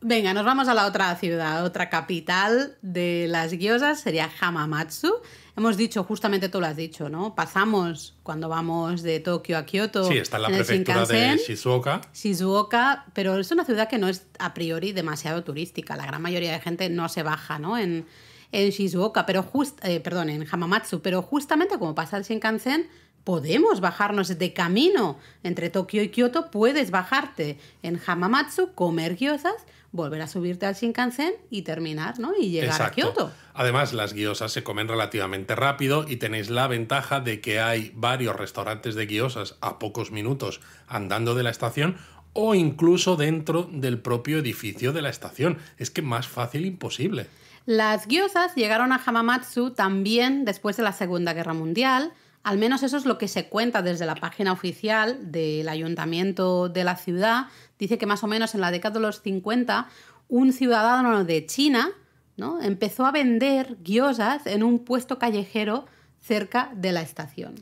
Venga, nos vamos a la otra ciudad, otra capital de las guiosas, sería Hamamatsu hemos dicho, justamente tú lo has dicho, ¿no? Pasamos cuando vamos de Tokio a Kioto. Sí, está en la prefectura de Shizuoka. Shizuoka, pero es una ciudad que no es a priori demasiado turística. La gran mayoría de gente no se baja, ¿no? En, en Shizuoka, pero justo, eh, perdón, en Hamamatsu, pero justamente como pasa el Shinkansen, podemos bajarnos de camino. Entre Tokio y Kioto puedes bajarte en Hamamatsu, comer gyozas, volver a subirte al Shinkansen y terminar, ¿no? Y llegar a Kioto. Además, las gyozas se comen relativamente rápido y tenéis la ventaja de que hay varios restaurantes de gyozas a pocos minutos andando de la estación o incluso dentro del propio edificio de la estación. Es que más fácil imposible. Las gyozas llegaron a Hamamatsu también después de la Segunda Guerra Mundial al menos eso es lo que se cuenta desde la página oficial del ayuntamiento de la ciudad. Dice que más o menos en la década de los 50 un ciudadano de China ¿no? empezó a vender guiosas en un puesto callejero cerca de la estación.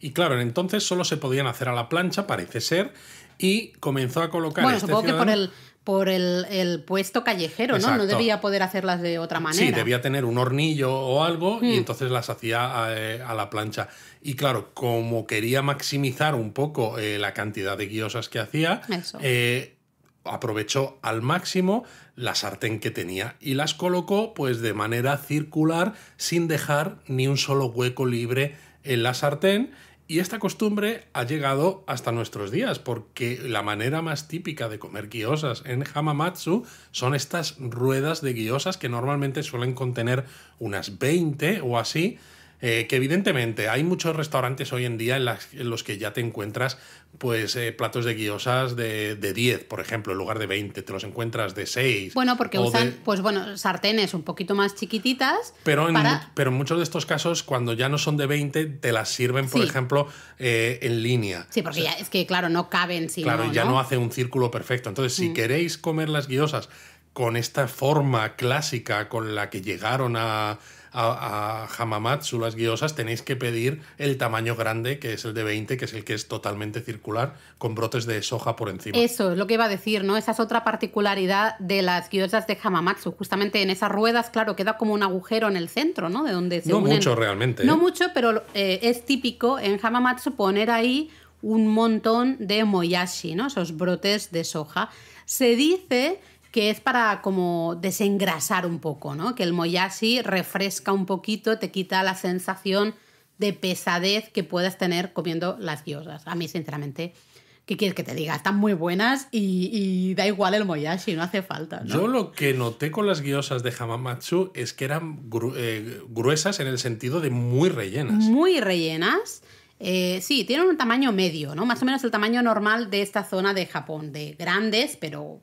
Y claro, entonces solo se podían hacer a la plancha, parece ser, y comenzó a colocar. Bueno, este supongo que por el, por el, puesto callejero, ¿no? No debía poder hacerlas de otra manera. Sí, debía tener un hornillo o algo y mm. entonces las hacía eh, a, la plancha. Y claro, como quería maximizar un poco eh, la cantidad de guiosas que hacía, eh, aprovechó al máximo la sartén que tenía y las colocó pues de manera circular sin dejar ni un solo hueco libre en la sartén y esta costumbre ha llegado hasta nuestros días, porque la manera más típica de comer guiosas en Hamamatsu son estas ruedas de guiosas que normalmente suelen contener unas 20 o así, eh, que evidentemente hay muchos restaurantes hoy en día en, los que ya te encuentras pues eh, platos de guiosas de, de, 10, por ejemplo, en lugar de 20, te los encuentras de 6. Bueno, porque usan, pues bueno, sartenes un poquito más chiquititas. Pero en, pero muchos de estos casos, cuando ya no son de 20, te las sirven, por ejemplo, eh, en línea. Sí, porque es que, claro, no caben. Si claro, ya ¿no? hace un círculo perfecto. Entonces, si mm. queréis comer las guiosas con esta forma clásica con la que llegaron a a, a Hamamatsu, las guiosas, tenéis que pedir el tamaño grande, que es el de 20, que es el que es totalmente circular, con brotes de soja por encima. Eso es lo que iba a decir, ¿no? Esa es otra particularidad de las guiosas de Hamamatsu. Justamente en esas ruedas, claro, queda como un agujero en el centro, ¿no? De donde se No mucho realmente. No ¿eh? mucho, pero eh, es típico en Hamamatsu poner ahí un montón de moyashi, ¿no? Esos brotes de soja. Se dice que es para como desengrasar un poco, ¿no? Que el moyashi refresca un poquito, te quita la sensación de pesadez que puedas tener comiendo las guiosas. A mí, sinceramente, ¿qué quieres que te diga? Están muy buenas y, da igual el moyashi, no hace falta. Yo lo que noté con las guiosas de Hamamatsu es que eran eh, gruesas en el sentido de muy rellenas. Muy rellenas eh, sí, tienen un tamaño medio, ¿no? Más o menos el tamaño normal de esta zona de Japón, de grandes, pero,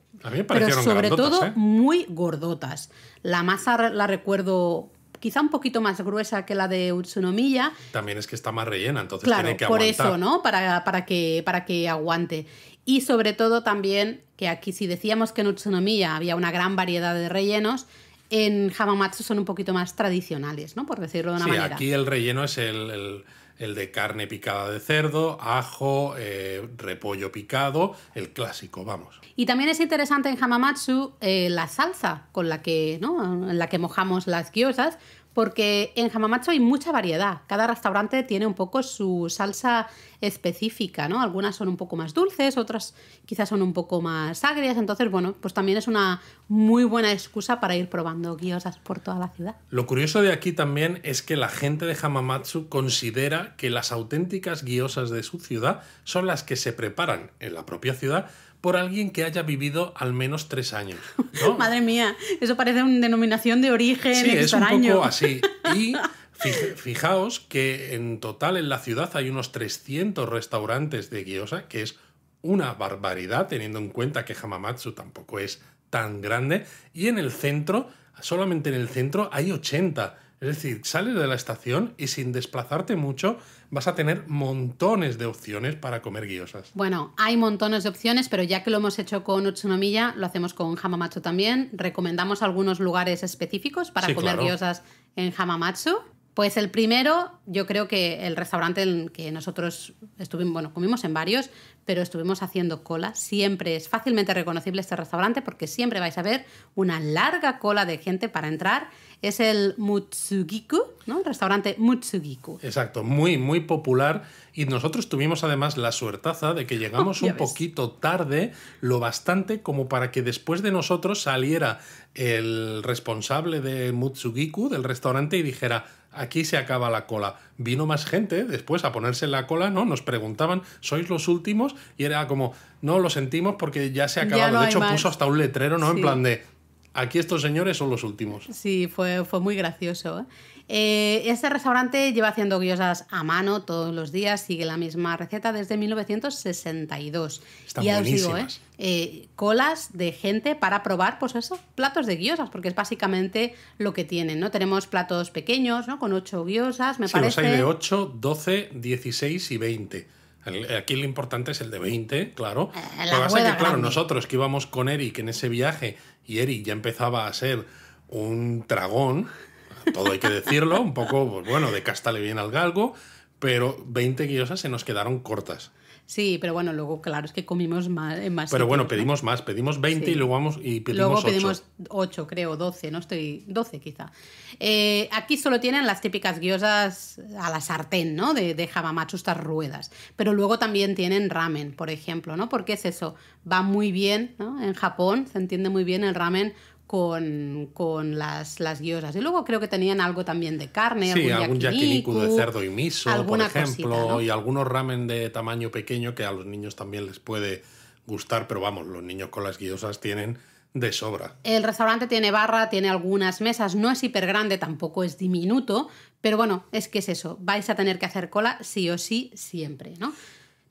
sobre todo ¿eh? muy gordotas. La masa la recuerdo quizá un poquito más gruesa que la de Utsunomiya. También es que está más rellena, entonces tiene que aguantar. Por eso, ¿no? Para, para, que, para que aguante. Y sobre todo también, que aquí si decíamos que en Utsunomiya había una gran variedad de rellenos, en Hamamatsu son un poquito más tradicionales, ¿no? Por decirlo de una sí, manera. Aquí el relleno es el el de carne picada de cerdo, ajo, eh, repollo picado, el clásico, vamos. Y también es interesante en Hamamatsu eh, la salsa con la que, ¿no? en la que mojamos las gyozas, porque en Hamamatsu hay mucha variedad. Cada restaurante tiene un poco su salsa específica, ¿no? Algunas son un poco más dulces, otras quizás son un poco más agrias. Entonces, bueno, pues también es una muy buena excusa para ir probando guiosas por toda la ciudad. Lo curioso de aquí también es que la gente de Hamamatsu considera que las auténticas guiosas de su ciudad son las que se preparan en la propia ciudad por alguien que haya vivido al menos tres años. Madre mía, eso parece una denominación de origen sí, extraño. Sí, es un poco así. Y fijaos que en total en la ciudad hay unos 300 restaurantes de guiosa, que es una barbaridad teniendo en cuenta que Hamamatsu tampoco es tan grande. Y en el centro, solamente en el centro, hay 80. Es decir, sales de la estación y sin desplazarte mucho vas a tener montones de opciones para comer guiosas. Bueno, hay montones de opciones, pero ya que lo hemos hecho con Utsunomiya, lo hacemos con Hamamatsu también. Recomendamos algunos lugares específicos para comer guiosas en Hamamatsu. Pues el primero, yo creo que el restaurante en que nosotros estuvimos, bueno, comimos en varios, pero estuvimos haciendo cola. Siempre es fácilmente reconocible este restaurante porque siempre vais a ver una larga cola de gente para entrar. Es el Mutsugiku, ¿no? El restaurante Mutsugiku. Exacto, muy, muy popular. Y nosotros tuvimos además la suertaza de que llegamos un poquito tarde, lo bastante como para que después de nosotros saliera el responsable de Mutsugiku, del restaurante, y dijera aquí se acaba la cola. Vino más gente ¿eh? después a ponerse en la cola, ¿no? Nos preguntaban, ¿sois los últimos? Y era como, no, lo sentimos porque ya se ha acabado. de hecho, puso hasta un letrero, ¿no? En plan de, aquí estos señores son los últimos. Sí, fue, fue muy gracioso. ¿eh? Eh, este restaurante lleva haciendo guiosas a mano todos los días, sigue la misma receta desde 1962. Están y ya ¿eh? ¿eh? colas de gente para probar, pues platos de guiosas, porque es básicamente lo que tienen, ¿no? Tenemos platos pequeños, ¿no? Con 8 guiosas, me parece. hay de 8, 12, 16 y 20. Eh, aquí lo importante es el de 20, claro. lo claro, nosotros que íbamos con Eric en ese viaje y Eric ya empezaba a ser un dragón todo hay que decirlo, un poco, pues, bueno, de casta le al galgo, pero 20 guiosas se nos quedaron cortas. Sí, pero bueno, luego claro, es que comimos más. Eh, más pero bueno, pedimos más, pedimos 20 y luego vamos y pedimos Luego pedimos 8, creo, 12, no estoy. 12 quizá. Eh, aquí solo tienen las típicas guiosas a la sartén, ¿no? De, de estas ruedas. Pero luego también tienen ramen, por ejemplo, ¿no? Porque es eso, va muy bien, ¿no? En Japón se entiende muy bien el ramen con, con las, las guiosas. Y luego creo que tenían algo también de carne. Sí, algún, yakiniku, de cerdo y miso, por ejemplo, y algunos ramen de tamaño pequeño que a los niños también les puede gustar, pero vamos, los niños con las guiosas tienen de sobra. El restaurante tiene barra, tiene algunas mesas, no es hiper grande, tampoco es diminuto, pero bueno, es que es eso, vais a tener que hacer cola sí o sí siempre, ¿no?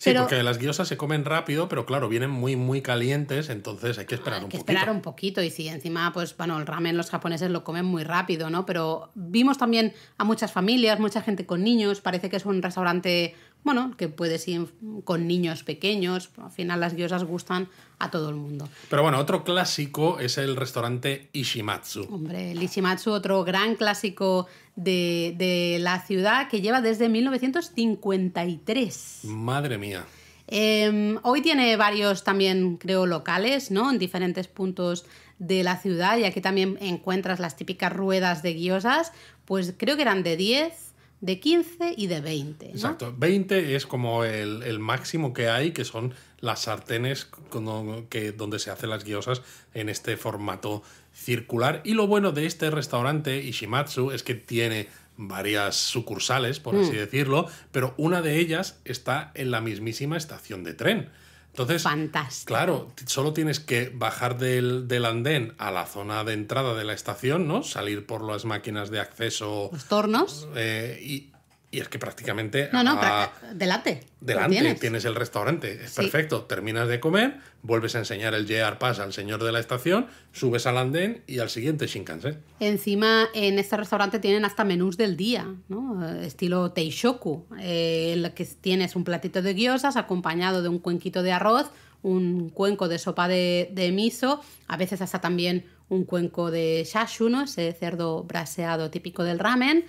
Sí, porque las guiosas se comen rápido, pero claro, vienen muy, muy calientes, entonces hay que esperar un poquito. Hay que esperar un poquito, y si sí, encima, pues bueno, el ramen los japoneses lo comen muy rápido, ¿no? Pero vimos también a muchas familias, mucha gente con niños, parece que es un restaurante, bueno, que puede ir con niños pequeños, al final las guiosas gustan a todo el mundo. Pero bueno, otro clásico es el restaurante Ishimatsu. Hombre, el Ishimatsu, otro gran clásico de, de la ciudad que lleva desde 1953. Madre mía. Em, hoy tiene varios también, creo, locales, ¿no? En diferentes puntos de la ciudad y aquí también encuentras las típicas ruedas de guiosas, pues creo que eran de 10 de 15 y de 20. Exacto. 20 es como el, máximo que hay, que son las sartenes que, donde se hacen las guiosas en este formato circular. Y lo bueno de este restaurante Ishimatsu es que tiene varias sucursales, por mm. así decirlo, pero una de ellas está en la mismísima estación de tren. Entonces, claro, solo tienes que bajar del, andén a la zona de entrada de la estación, ¿no? Salir por las máquinas de acceso. Los tornos. Eh, y, y es que prácticamente... No, no, ah, delante. Delante tienes? el restaurante. Es perfecto. Terminas de comer, vuelves a enseñar el JR Pass al señor de la estación, subes al andén y al siguiente Shinkansen. Encima, en este restaurante tienen hasta menús del día, eh, Estilo Teishoku. Eh, el que tienes un platito de guiosas acompañado de un cuenquito de arroz, un cuenco de sopa de, miso, a veces hasta también un cuenco de no ese cerdo braseado típico del ramen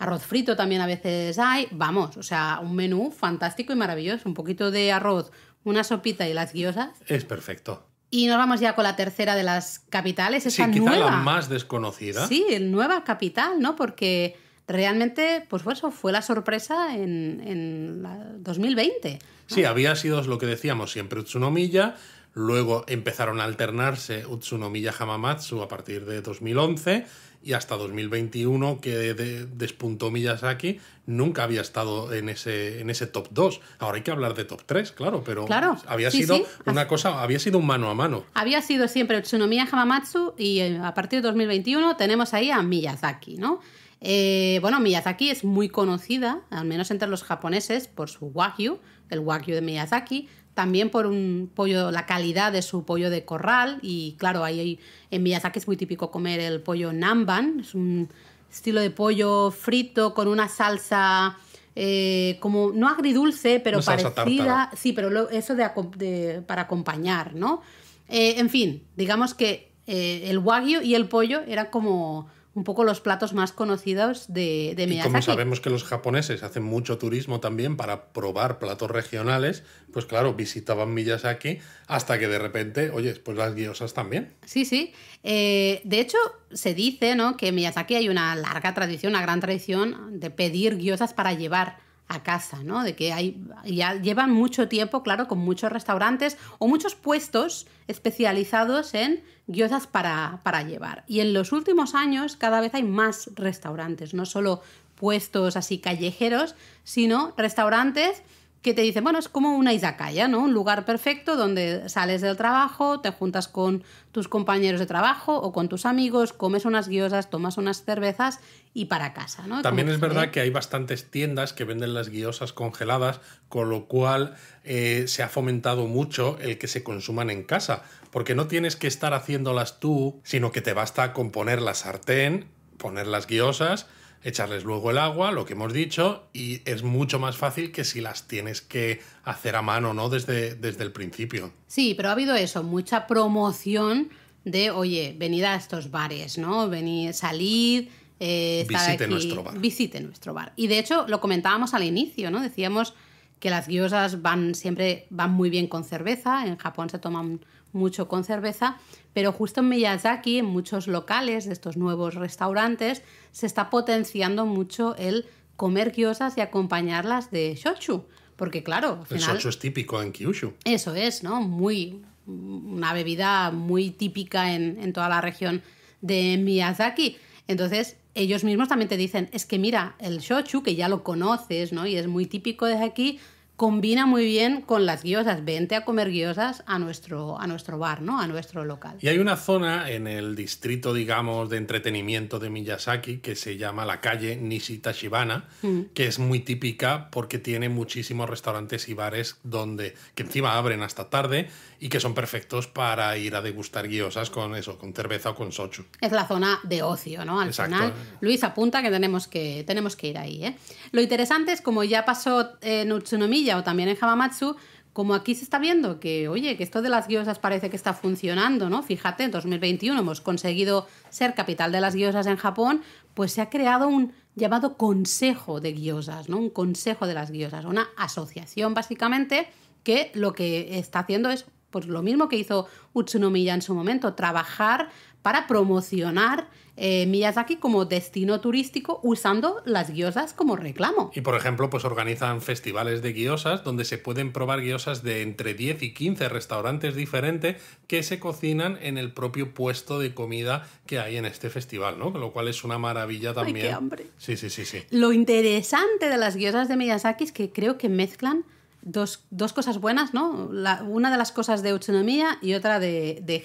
Arroz frito también a veces hay. Vamos, o sea, un menú fantástico y maravilloso. Un poquito de arroz, una sopita y las guiosas. Es perfecto. Y nos vamos ya con la tercera de las capitales, esa sí, quizá la más desconocida. Sí, nueva capital, ¿no? Porque realmente, pues eso, fue la sorpresa en, 2020. Sí, había sido lo que decíamos siempre Utsunomiya, luego empezaron a alternarse Utsunomiya Hamamatsu a partir de 2011 y hasta 2021 que despuntó Miyazaki, nunca había estado en ese, en ese top 2. Ahora hay que hablar de top 3, claro, pero había sido una cosa, había sido un mano a mano. Había sido siempre Tsunomiya Hamamatsu y eh, a partir de 2021 tenemos ahí a Miyazaki, ¿no? Eh, bueno, Miyazaki es muy conocida, al menos entre los japoneses, por su wagyu, el wagyu de Miyazaki, también por un pollo, la calidad de su pollo de corral. Y claro, ahí en Miyazaki es muy típico comer el pollo namban, es un estilo de pollo frito con una salsa eh, como no agridulce, pero parecida. Sí, pero eso de, para acompañar, ¿no? Eh, en fin, digamos que eh, el wagyu y el pollo eran como un poco los platos más conocidos de, Miyazaki. Y como sabemos que los japoneses hacen mucho turismo también para probar platos regionales, pues claro, visitaban Miyazaki hasta que de repente, oye, pues las guiosas también. Sí, sí. Eh, de hecho, se dice ¿no? que en Miyazaki hay una larga tradición, una gran tradición de pedir guiosas para llevar a casa, ¿no? De que hay, ya llevan mucho tiempo, claro, con muchos restaurantes o muchos puestos especializados en ...guiosas para, llevar. Y en los últimos años cada vez hay más restaurantes, no solo puestos así callejeros, sino restaurantes que te dicen, bueno, es como una izakaya, ¿no? Un lugar perfecto donde sales del trabajo, te juntas con tus compañeros de trabajo o con tus amigos, comes unas guiosas, tomas unas cervezas y para casa, También es verdad que hay bastantes tiendas que venden las guiosas congeladas, con lo cual eh, se ha fomentado mucho el que se consuman en casa porque no tienes que estar haciéndolas tú, sino que te basta con poner la sartén, poner las guiosas, echarles luego el agua, lo que hemos dicho, y es mucho más fácil que si las tienes que hacer a mano, ¿no? Desde, desde el principio. Sí, pero ha habido eso, mucha promoción de, oye, venid a estos bares, ¿no? Venid, salid. Eh, visite nuestro bar. Visite nuestro bar. Y de hecho lo comentábamos al inicio, ¿no? Decíamos, que las guiosas van siempre van muy bien con cerveza, en Japón se toman mucho con cerveza, pero justo en Miyazaki, en muchos locales de estos nuevos restaurantes, se está potenciando mucho el comer guiosas y acompañarlas de shochu, porque claro, el shochu es típico en Kyushu. Eso es, ¿no? Muy una bebida muy típica en, en toda la región de Miyazaki. Entonces, ellos mismos también te dicen, es que mira, el shochu, que ya lo conoces, ¿no? Y es muy típico de aquí, combina muy bien con las guiosas. Vente a comer guiosas a nuestro, a nuestro bar, ¿no? A nuestro local. Y hay una zona en el distrito, digamos, de entretenimiento de Miyazaki que se llama la calle Nishitashibana mm. que es muy típica porque tiene muchísimos restaurantes y bares donde, que encima abren hasta tarde y que son perfectos para ir a degustar guiosas con eso, con cerveza o con sochu. Es la zona de ocio, ¿no? Al final, Luis apunta que tenemos que, tenemos que ir ahí, ¿eh? Lo interesante es como ya pasó en eh, Utsunomiya, o también en Hamamatsu, como aquí se está viendo que, oye, que esto de las guiosas parece que está funcionando, ¿no? Fíjate, en 2021 hemos conseguido ser capital de las guiosas en Japón, pues se ha creado un llamado Consejo de Guiosas, ¿no? Un Consejo de las Guiosas, una asociación básicamente que lo que está haciendo es pues lo mismo que hizo Utsunomiya en su momento, trabajar para promocionar eh, Miyazaki como destino turístico usando las guiosas como reclamo. Y por ejemplo, pues organizan festivales de guiosas donde se pueden probar guiosas de entre 10 y 15 restaurantes diferentes que se cocinan en el propio puesto de comida que hay en este festival, ¿no? Lo cual es una maravilla también. hambre. Sí, sí, sí, sí. Lo interesante de las guiosas de Miyazaki es que creo que mezclan dos, cosas buenas, ¿no? una de las cosas de Utsunomiya y otra de, de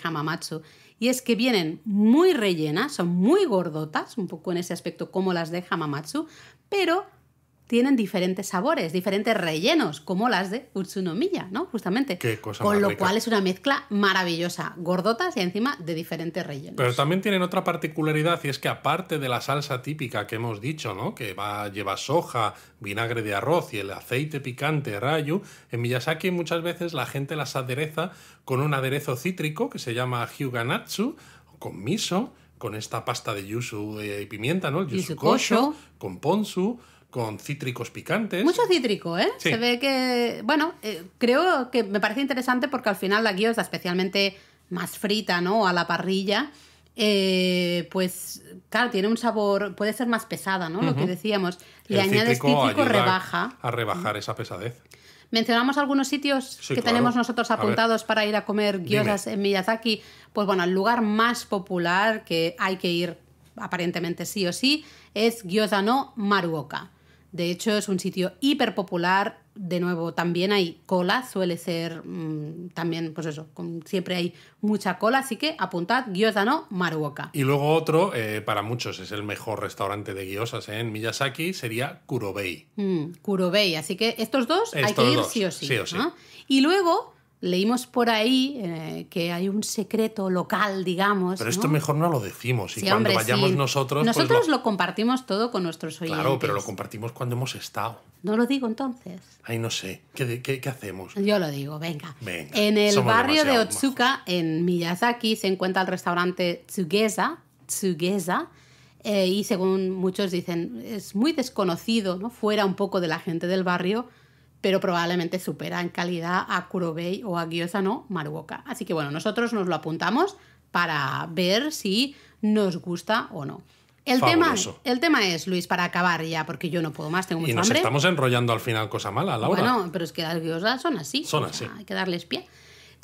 y es que vienen muy rellenas, son muy gordotas, un poco en ese aspecto como las de Hamamatsu, pero tienen diferentes sabores, diferentes rellenos, como las de Utsunomiya, ¿no? Justamente. Con lo cual es una mezcla maravillosa, gordotas y encima de diferentes rellenos. Pero también tienen otra particularidad y es que aparte de la salsa típica que hemos dicho, ¿no? Que va lleva soja, vinagre de arroz y el aceite picante rayu, en Miyazaki muchas veces la gente las adereza con un aderezo cítrico que se llama hyuganatsu con miso, con esta pasta de yuzu y pimienta, ¿no? El yuzu kosho, con ponzu con cítricos picantes. Mucho cítrico, ¿eh? Se ve que, bueno, eh, creo que me parece interesante porque al final la guiosa, especialmente más frita, ¿no? A la parrilla, eh, pues, claro, tiene un sabor, puede ser más pesada, ¿no? Lo que decíamos. Le añades cítrico, rebaja. A rebajar esa pesadez. Mencionamos algunos sitios que tenemos nosotros apuntados para ir a comer guiosas en Miyazaki. Pues bueno, el lugar más popular que hay que ir aparentemente sí o sí es Gyoza no Maruoka. De hecho, es un sitio hiper popular. De nuevo, también hay cola, suele ser mm, también, pues eso, siempre hay mucha cola, así que apuntad Gyozano Maruoka. Y luego otro, eh, para muchos es el mejor restaurante de guiosas en Miyazaki, sería Kurobei. Mm, Kurobei, así que estos dos hay que ir sí o sí. sí, o sí. Y luego leímos por ahí eh, que hay un secreto local, digamos. Pero esto mejor no lo decimos. Y cuando vayamos nosotros. Pues nosotros lo... compartimos todo con nuestros oyentes. Claro, pero lo compartimos cuando hemos estado. No lo digo entonces. Ay, no sé. ¿Qué, hacemos? Yo lo digo, venga. en el barrio de Otsuka, en Miyazaki, se encuentra el restaurante Tsugesa. Eh, y según muchos dicen, es muy desconocido, ¿no? Fuera un poco de la gente del barrio pero probablemente supera en calidad a Kurobei o a no Maruoka. Así que bueno, nosotros nos lo apuntamos para ver si nos gusta o no. El tema, el tema es, Luis, para acabar ya, porque yo no puedo más, tengo mucha Y nos estamos enrollando al final cosa mala, Laura. Bueno, pero es que las guiosas son así. Son hay que darles pie.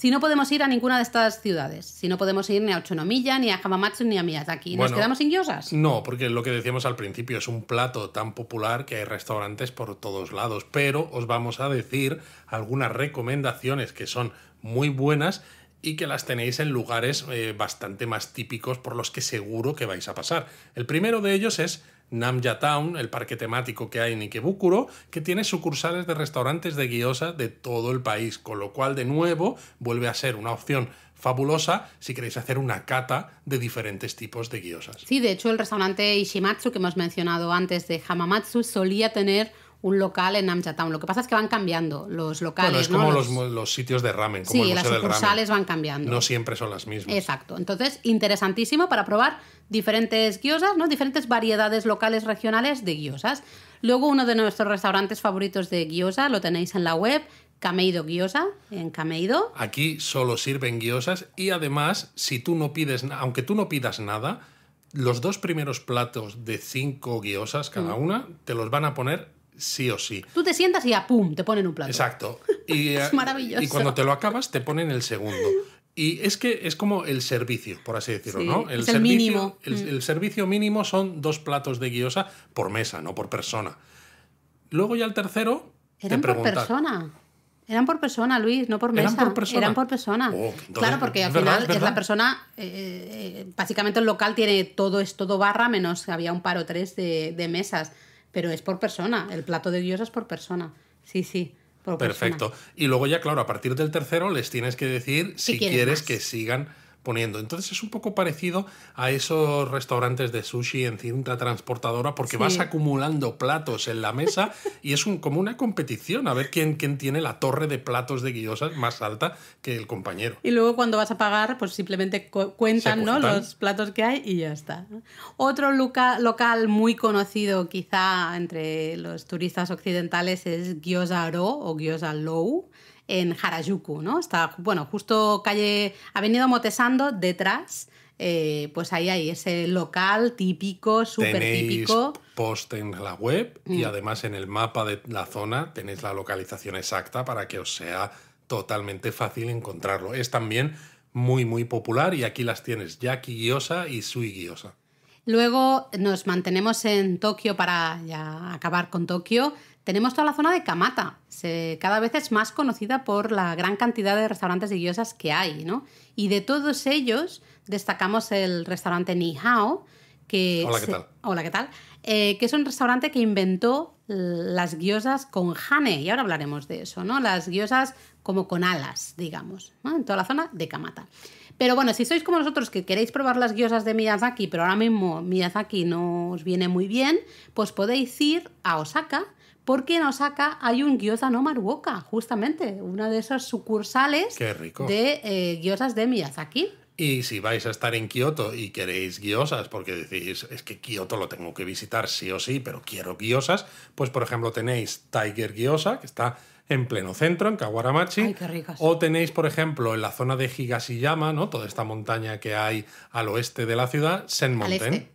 Si no podemos ir a ninguna de estas ciudades, si no podemos ir ni a Ochonomilla, ni a Hamamatsu, ni a Miyazaki, ¿nos quedamos sin gyozas? No, porque lo que decíamos al principio es un plato tan popular que hay restaurantes por todos lados, pero os vamos a decir algunas recomendaciones que son muy buenas y que las tenéis en lugares eh, bastante más típicos por los que seguro que vais a pasar. El primero de ellos es Namja Town, el parque temático que hay en Ikebukuro, que tiene sucursales de restaurantes de guiosa de todo el país, con lo cual de nuevo vuelve a ser una opción fabulosa si queréis hacer una cata de diferentes tipos de guiosas. Sí, de hecho el restaurante Ishimatsu que hemos mencionado antes de Hamamatsu solía tener un local en Amchatown. Lo que pasa es que van cambiando los locales. Bueno, es como los, sitios de ramen. Como sí, el Museo las sucursales van cambiando. No siempre son las mismas. Exacto. Entonces, interesantísimo para probar diferentes guiosas, ¿no? diferentes variedades locales regionales de guiosas. Luego, uno de nuestros restaurantes favoritos de guiosa lo tenéis en la web, Cameido Guiosa, en Cameido. Aquí solo sirven guiosas y además, si tú no pides, aunque tú no pidas nada, los dos primeros platos de cinco guiosas cada mm. una te los van a poner sí o sí. Tú te sientas y a ah, pum, te ponen un plato. Exacto. Y, eh, es maravilloso. Y cuando te lo acabas, te ponen el segundo. Y es que es como el servicio, por así decirlo, ¿no? El, servicio, mínimo. Mm. El, servicio mínimo son dos platos de guiosa por mesa, no por persona. Luego ya el tercero. Eran por persona. Eran por persona, Luis, no por mesa. Eran por persona. Oh, claro, porque al final es, la persona. Eh, eh, básicamente el local tiene todo, es todo barra, menos que había un par o tres de mesas pero es por persona, el plato de Dios es por persona. Sí, sí. Por Perfecto. Y luego ya, claro, a partir del tercero les tienes que decir si, quieres que sigan poniendo. Entonces es un poco parecido a esos restaurantes de sushi en cinta transportadora porque vas acumulando platos en la mesa y es como una competición a ver quién, quién tiene la torre de platos de guillosas más alta que el compañero. Y luego cuando vas a pagar, pues simplemente cuentan, ¿no? los platos que hay y ya está. Otro local muy conocido quizá entre los turistas occidentales es Gyoza Ro o Gyoza Low en Harajuku, ¿no? Está, bueno, justo calle ...ha venido Motesando, detrás. Eh, pues ahí hay ese local típico, súper típico. Post en la web y mm. además en el mapa de la zona tenéis la localización exacta para que os sea totalmente fácil encontrarlo. Es también muy, muy popular y aquí las tienes, Jackie Guiosa y Sui Guiosa. Luego nos mantenemos en Tokio para ya acabar con Tokio. Tenemos toda la zona de Kamata, se, cada vez es más conocida por la gran cantidad de restaurantes de guiosas que hay, ¿no? Y de todos ellos destacamos el restaurante Nihao, que... Hola, ¿qué tal? Hola, ¿qué tal? Eh, que es un restaurante que inventó las guiosas con hane, y ahora hablaremos de eso, ¿no? Las guiosas como con alas, digamos, en toda la zona de Kamata. Pero bueno, si sois como nosotros que queréis probar las guiosas de Miyazaki, pero ahora mismo Miyazaki no os viene muy bien, pues podéis ir a Osaka, porque en Osaka hay un Gyoza no Maruoka, justamente, una de esas sucursales de eh, Guiosas de Miyazaki. Y si vais a estar en Kioto y queréis guiosas, porque decís, es que Kioto lo tengo que visitar sí o sí, pero quiero guiosas, pues por ejemplo tenéis Tiger Guiosa, que está en pleno centro, en Kawaramachi. O tenéis, por ejemplo, en la zona de Higashiyama, ¿no? Toda esta montaña que hay al oeste de la ciudad, Senmonten. Al este,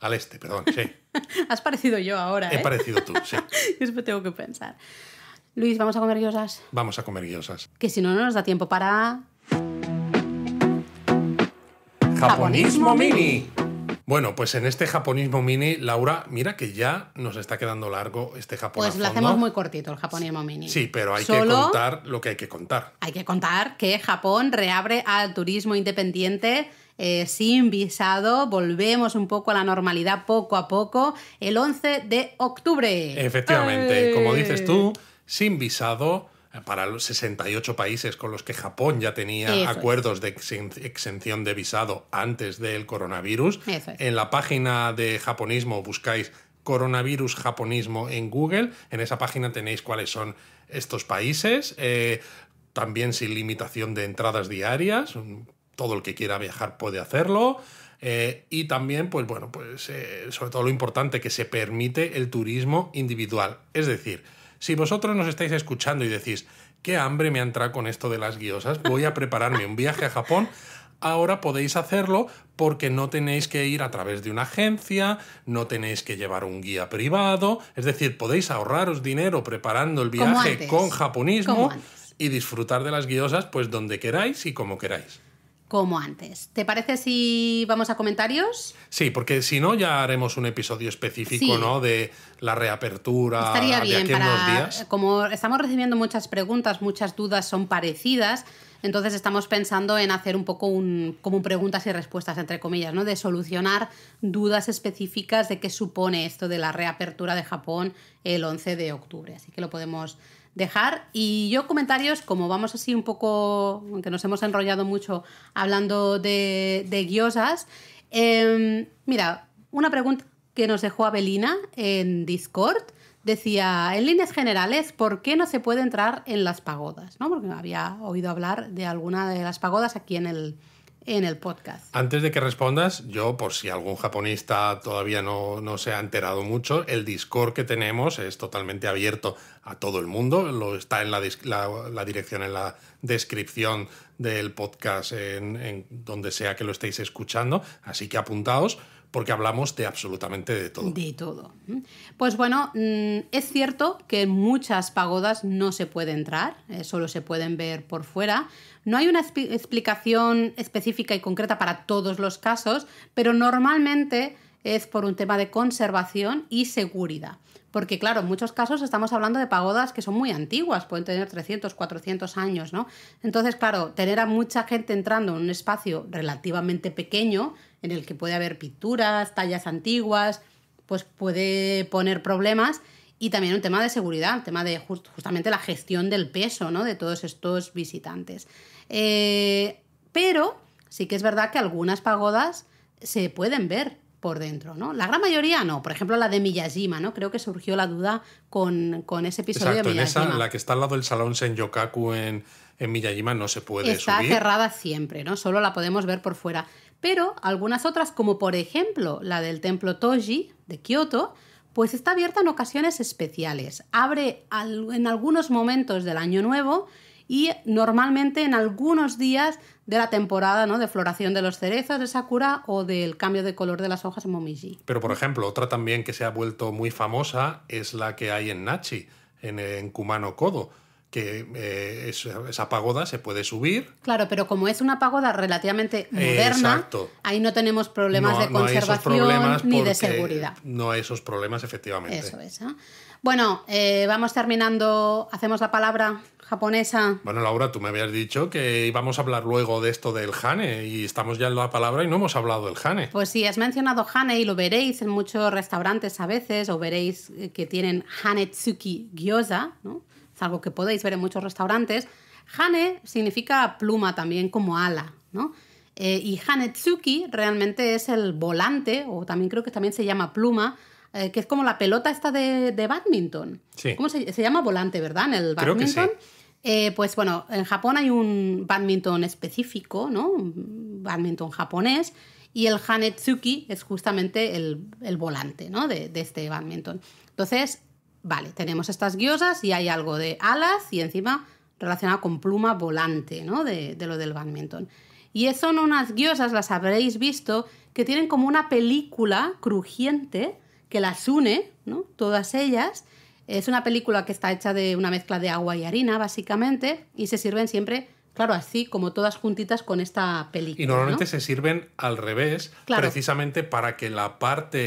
al este perdón, sí. Has parecido yo ahora. He ¿eh? parecido tú, sí. Eso tengo que pensar. Luis, ¿vamos a comer guiosas? Vamos a comer guiosas. Que si no, no nos da tiempo para... Japonismo mini. Bueno, pues en este japonismo mini, Laura, mira que ya nos está quedando largo este Japón Pues lo hacemos muy cortito el japonismo mini. Sí, pero hay que contar lo que hay que contar. Hay que contar que Japón reabre al turismo independiente eh, sin visado. Volvemos un poco a la normalidad poco a poco el 11 de octubre. Efectivamente, ¡Eh! como dices tú, sin visado eh, para los 68 países con los que Japón ya tenía acuerdos de exención de visado antes del coronavirus. En la página de japonismo buscáis coronavirus japonismo en Google. En esa página tenéis cuáles son estos países. también sin limitación de entradas diarias, todo el que quiera viajar puede hacerlo. Eh, y también, pues bueno, pues eh, sobre todo lo importante que se permite el turismo individual. Es decir, si vosotros nos estáis escuchando y decís, qué hambre me entra con esto de las guiosas, voy a prepararme un viaje a Japón, ahora podéis hacerlo porque no tenéis que ir a través de una agencia, no tenéis que llevar un guía privado, es decir, podéis ahorraros dinero preparando el viaje con japonismo y disfrutar de las guiosas pues donde queráis y como queráis como antes. ¿Te parece si vamos a comentarios? Sí, porque si no, ya haremos un episodio específico, ¿no? De la reapertura. bien, de para, días. como estamos recibiendo muchas preguntas, muchas dudas son parecidas. Entonces estamos pensando en hacer un poco un, como preguntas y respuestas, entre comillas, ¿no? De solucionar dudas específicas de qué supone esto de la reapertura de Japón el 11 de octubre. Así que lo podemos dejar. Y yo comentarios, como vamos así un poco, aunque nos hemos enrollado mucho hablando de, de guiosas, em, mira, una pregunta que nos dejó Abelina en Discord. Decía, en líneas generales, ¿por qué no se puede entrar en las pagodas? ¿No? Porque había oído hablar de alguna de las pagodas aquí en el, en el podcast. Antes de que respondas, yo, por si algún japonista todavía no, se ha enterado mucho, el Discord que tenemos es totalmente abierto a todo el mundo. Lo, está en la, dirección, en la descripción del podcast, en, en donde sea que lo estéis escuchando. Así que apuntaos porque hablamos de absolutamente de todo. De todo. Pues bueno, mm, es cierto que en muchas pagodas no se puede entrar, eh, solo se pueden ver por fuera. No hay una explicación específica y concreta para todos los casos, pero normalmente es por un tema de conservación y seguridad porque claro, en muchos casos estamos hablando de pagodas que son muy antiguas, pueden tener 300, 400 años, ¿no? Entonces, claro, tener a mucha gente entrando en un espacio relativamente pequeño, en el que puede haber pinturas, tallas antiguas, pues puede poner problemas y también un tema de seguridad, un tema de justamente la gestión del peso ¿no? de todos estos visitantes. Eh, pero sí que es verdad que algunas pagodas se pueden ver por dentro, ¿no? La gran mayoría no. Por ejemplo, la de Miyajima, ¿no? Creo que surgió la duda con, ese episodio de Miyajima. Exacto, la que está al lado del salón Senyokaku en, en Miyajima no se puede subir. Está cerrada siempre, ¿no? Solo la podemos ver por fuera. Pero algunas otras, como por ejemplo la del templo Toji de Kioto, pues está abierta en ocasiones especiales. Abre en algunos momentos del año nuevo y normalmente en algunos días de la temporada ¿no? de floración de los cerezos de Sakura o del cambio de color de las hojas en Momiji. Pero, por ejemplo, otra también que se ha vuelto muy famosa es la que hay en Nachi, en, Kumano Kodo que eh, esa pagoda se puede subir. Claro, pero como es una pagoda relativamente moderna, ahí no tenemos problemas de conservación ni de seguridad. No hay esos problemas, efectivamente. Eso es. ¿eh? Bueno, eh, vamos terminando, hacemos la palabra japonesa. Bueno, Laura, tú me habías dicho que íbamos a hablar luego de esto del Hane y estamos ya en la palabra y no hemos hablado del Hane. Pues sí, has mencionado Hane y lo veréis en muchos restaurantes a veces o veréis eh, que tienen Hanetsuki Gyoza, Es algo que podéis ver en muchos restaurantes. Hane significa pluma también, como ala, eh, y Hanetsuki realmente es el volante, o también creo que también se llama pluma, eh, que es como la pelota esta de, de badminton. ¿Cómo se, llama volante, verdad? En el badminton. Eh, pues bueno, en Japón hay un badminton específico, ¿no? Un badminton japonés. Y el Hanetsuki es justamente el, volante ¿no? de, este badminton. Entonces, vale, tenemos estas guiosas y hay algo de alas y encima relacionado con pluma volante, ¿no? De, de, lo del badminton. Y son unas guiosas, las habréis visto, que tienen como una película crujiente que las une, ¿no? Todas ellas. Es una película que está hecha de una mezcla de agua y harina, básicamente, y se sirven siempre claro, así como todas juntitas con esta película. Y normalmente se sirven al revés, precisamente para que la parte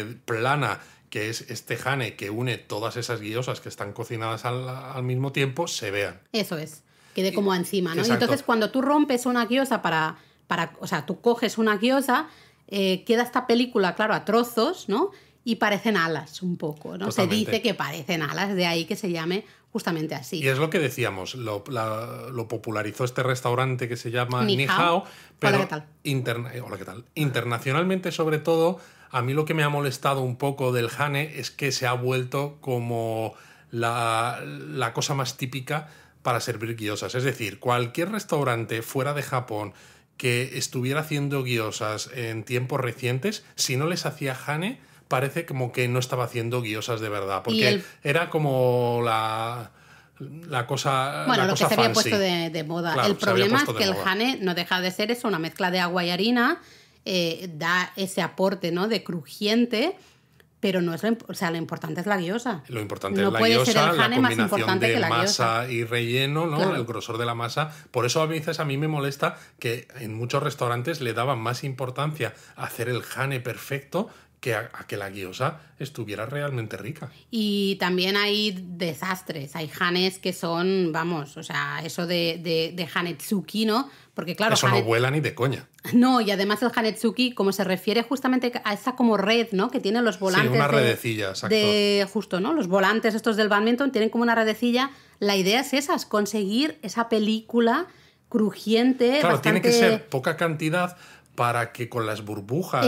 eh, plana que es este jane que une todas esas guiosas que están cocinadas al, mismo tiempo, se vean. Eso es, quede como encima, ¿no? Y entonces cuando tú rompes una guiosa para, para, o sea, tú coges una guiosa, eh, queda esta película, claro, a trozos, ¿no? y parecen alas un poco, ¿no? Se dice que parecen alas, de ahí que se llame justamente así. Y es lo que decíamos, lo, popularizó este restaurante que se llama Nihao, pero hola, ¿qué tal? Eh, ¿qué tal? Internacionalmente sobre todo, a mí lo que me ha molestado un poco del Hane es que se ha vuelto como la, la cosa más típica para servir guiosas. Es decir, cualquier restaurante fuera de Japón que estuviera haciendo guiosas en tiempos recientes, si no les hacía Hane, parece como que no estaba haciendo guiosas de verdad, porque era como la la cosa. Bueno, lo que se había puesto de, moda. el problema es que el jane no deja de ser eso, una mezcla de agua y harina, eh, da ese aporte ¿no? de crujiente. Pero no es lo, o sea, lo importante es la guiosa. Lo importante es la guiosa, el la combinación más importante de que la masa y relleno, ¿no? El grosor de la masa. Por eso a veces a mí me molesta que en muchos restaurantes le daban más importancia hacer el jane perfecto que la guiosa estuviera realmente rica. Y también hay desastres, hay hanes que son, vamos, o sea, eso de, de, Hanetsuki, ¿no? Porque claro... Eso no vuela ni de coña. No, y además el Hanetsuki, como se refiere justamente a esa como red, ¿no? Que tiene los volantes... Sí, una redecilla, exacto. De, justo, ¿no? Los volantes estos del badminton tienen como una redecilla. La idea es esa, es conseguir esa película crujiente. Claro, tiene que ser poca cantidad para que con las burbujas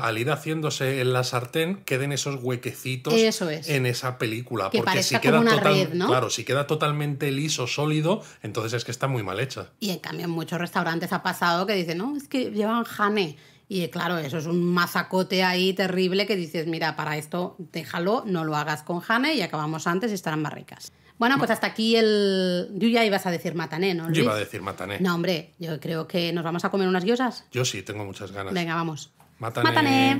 al ir haciéndose en la sartén queden esos huequecitos en esa película. Que porque si queda una red, ¿no? Claro, si queda totalmente liso, sólido, entonces es que está muy mal hecha. Y en cambio en muchos restaurantes ha pasado que dicen, no, es que llevan jane. Y claro, eso es un mazacote ahí terrible que dices, mira, para esto déjalo, no lo hagas con jane y acabamos antes y estarán más ricas. Bueno, pues hasta aquí el. Yo ya ibas a decir matané, ¿no? Yo iba a decir matané. No, hombre, yo creo que nos vamos a comer unas guiosas. Yo sí, tengo muchas ganas. Venga, vamos. matané.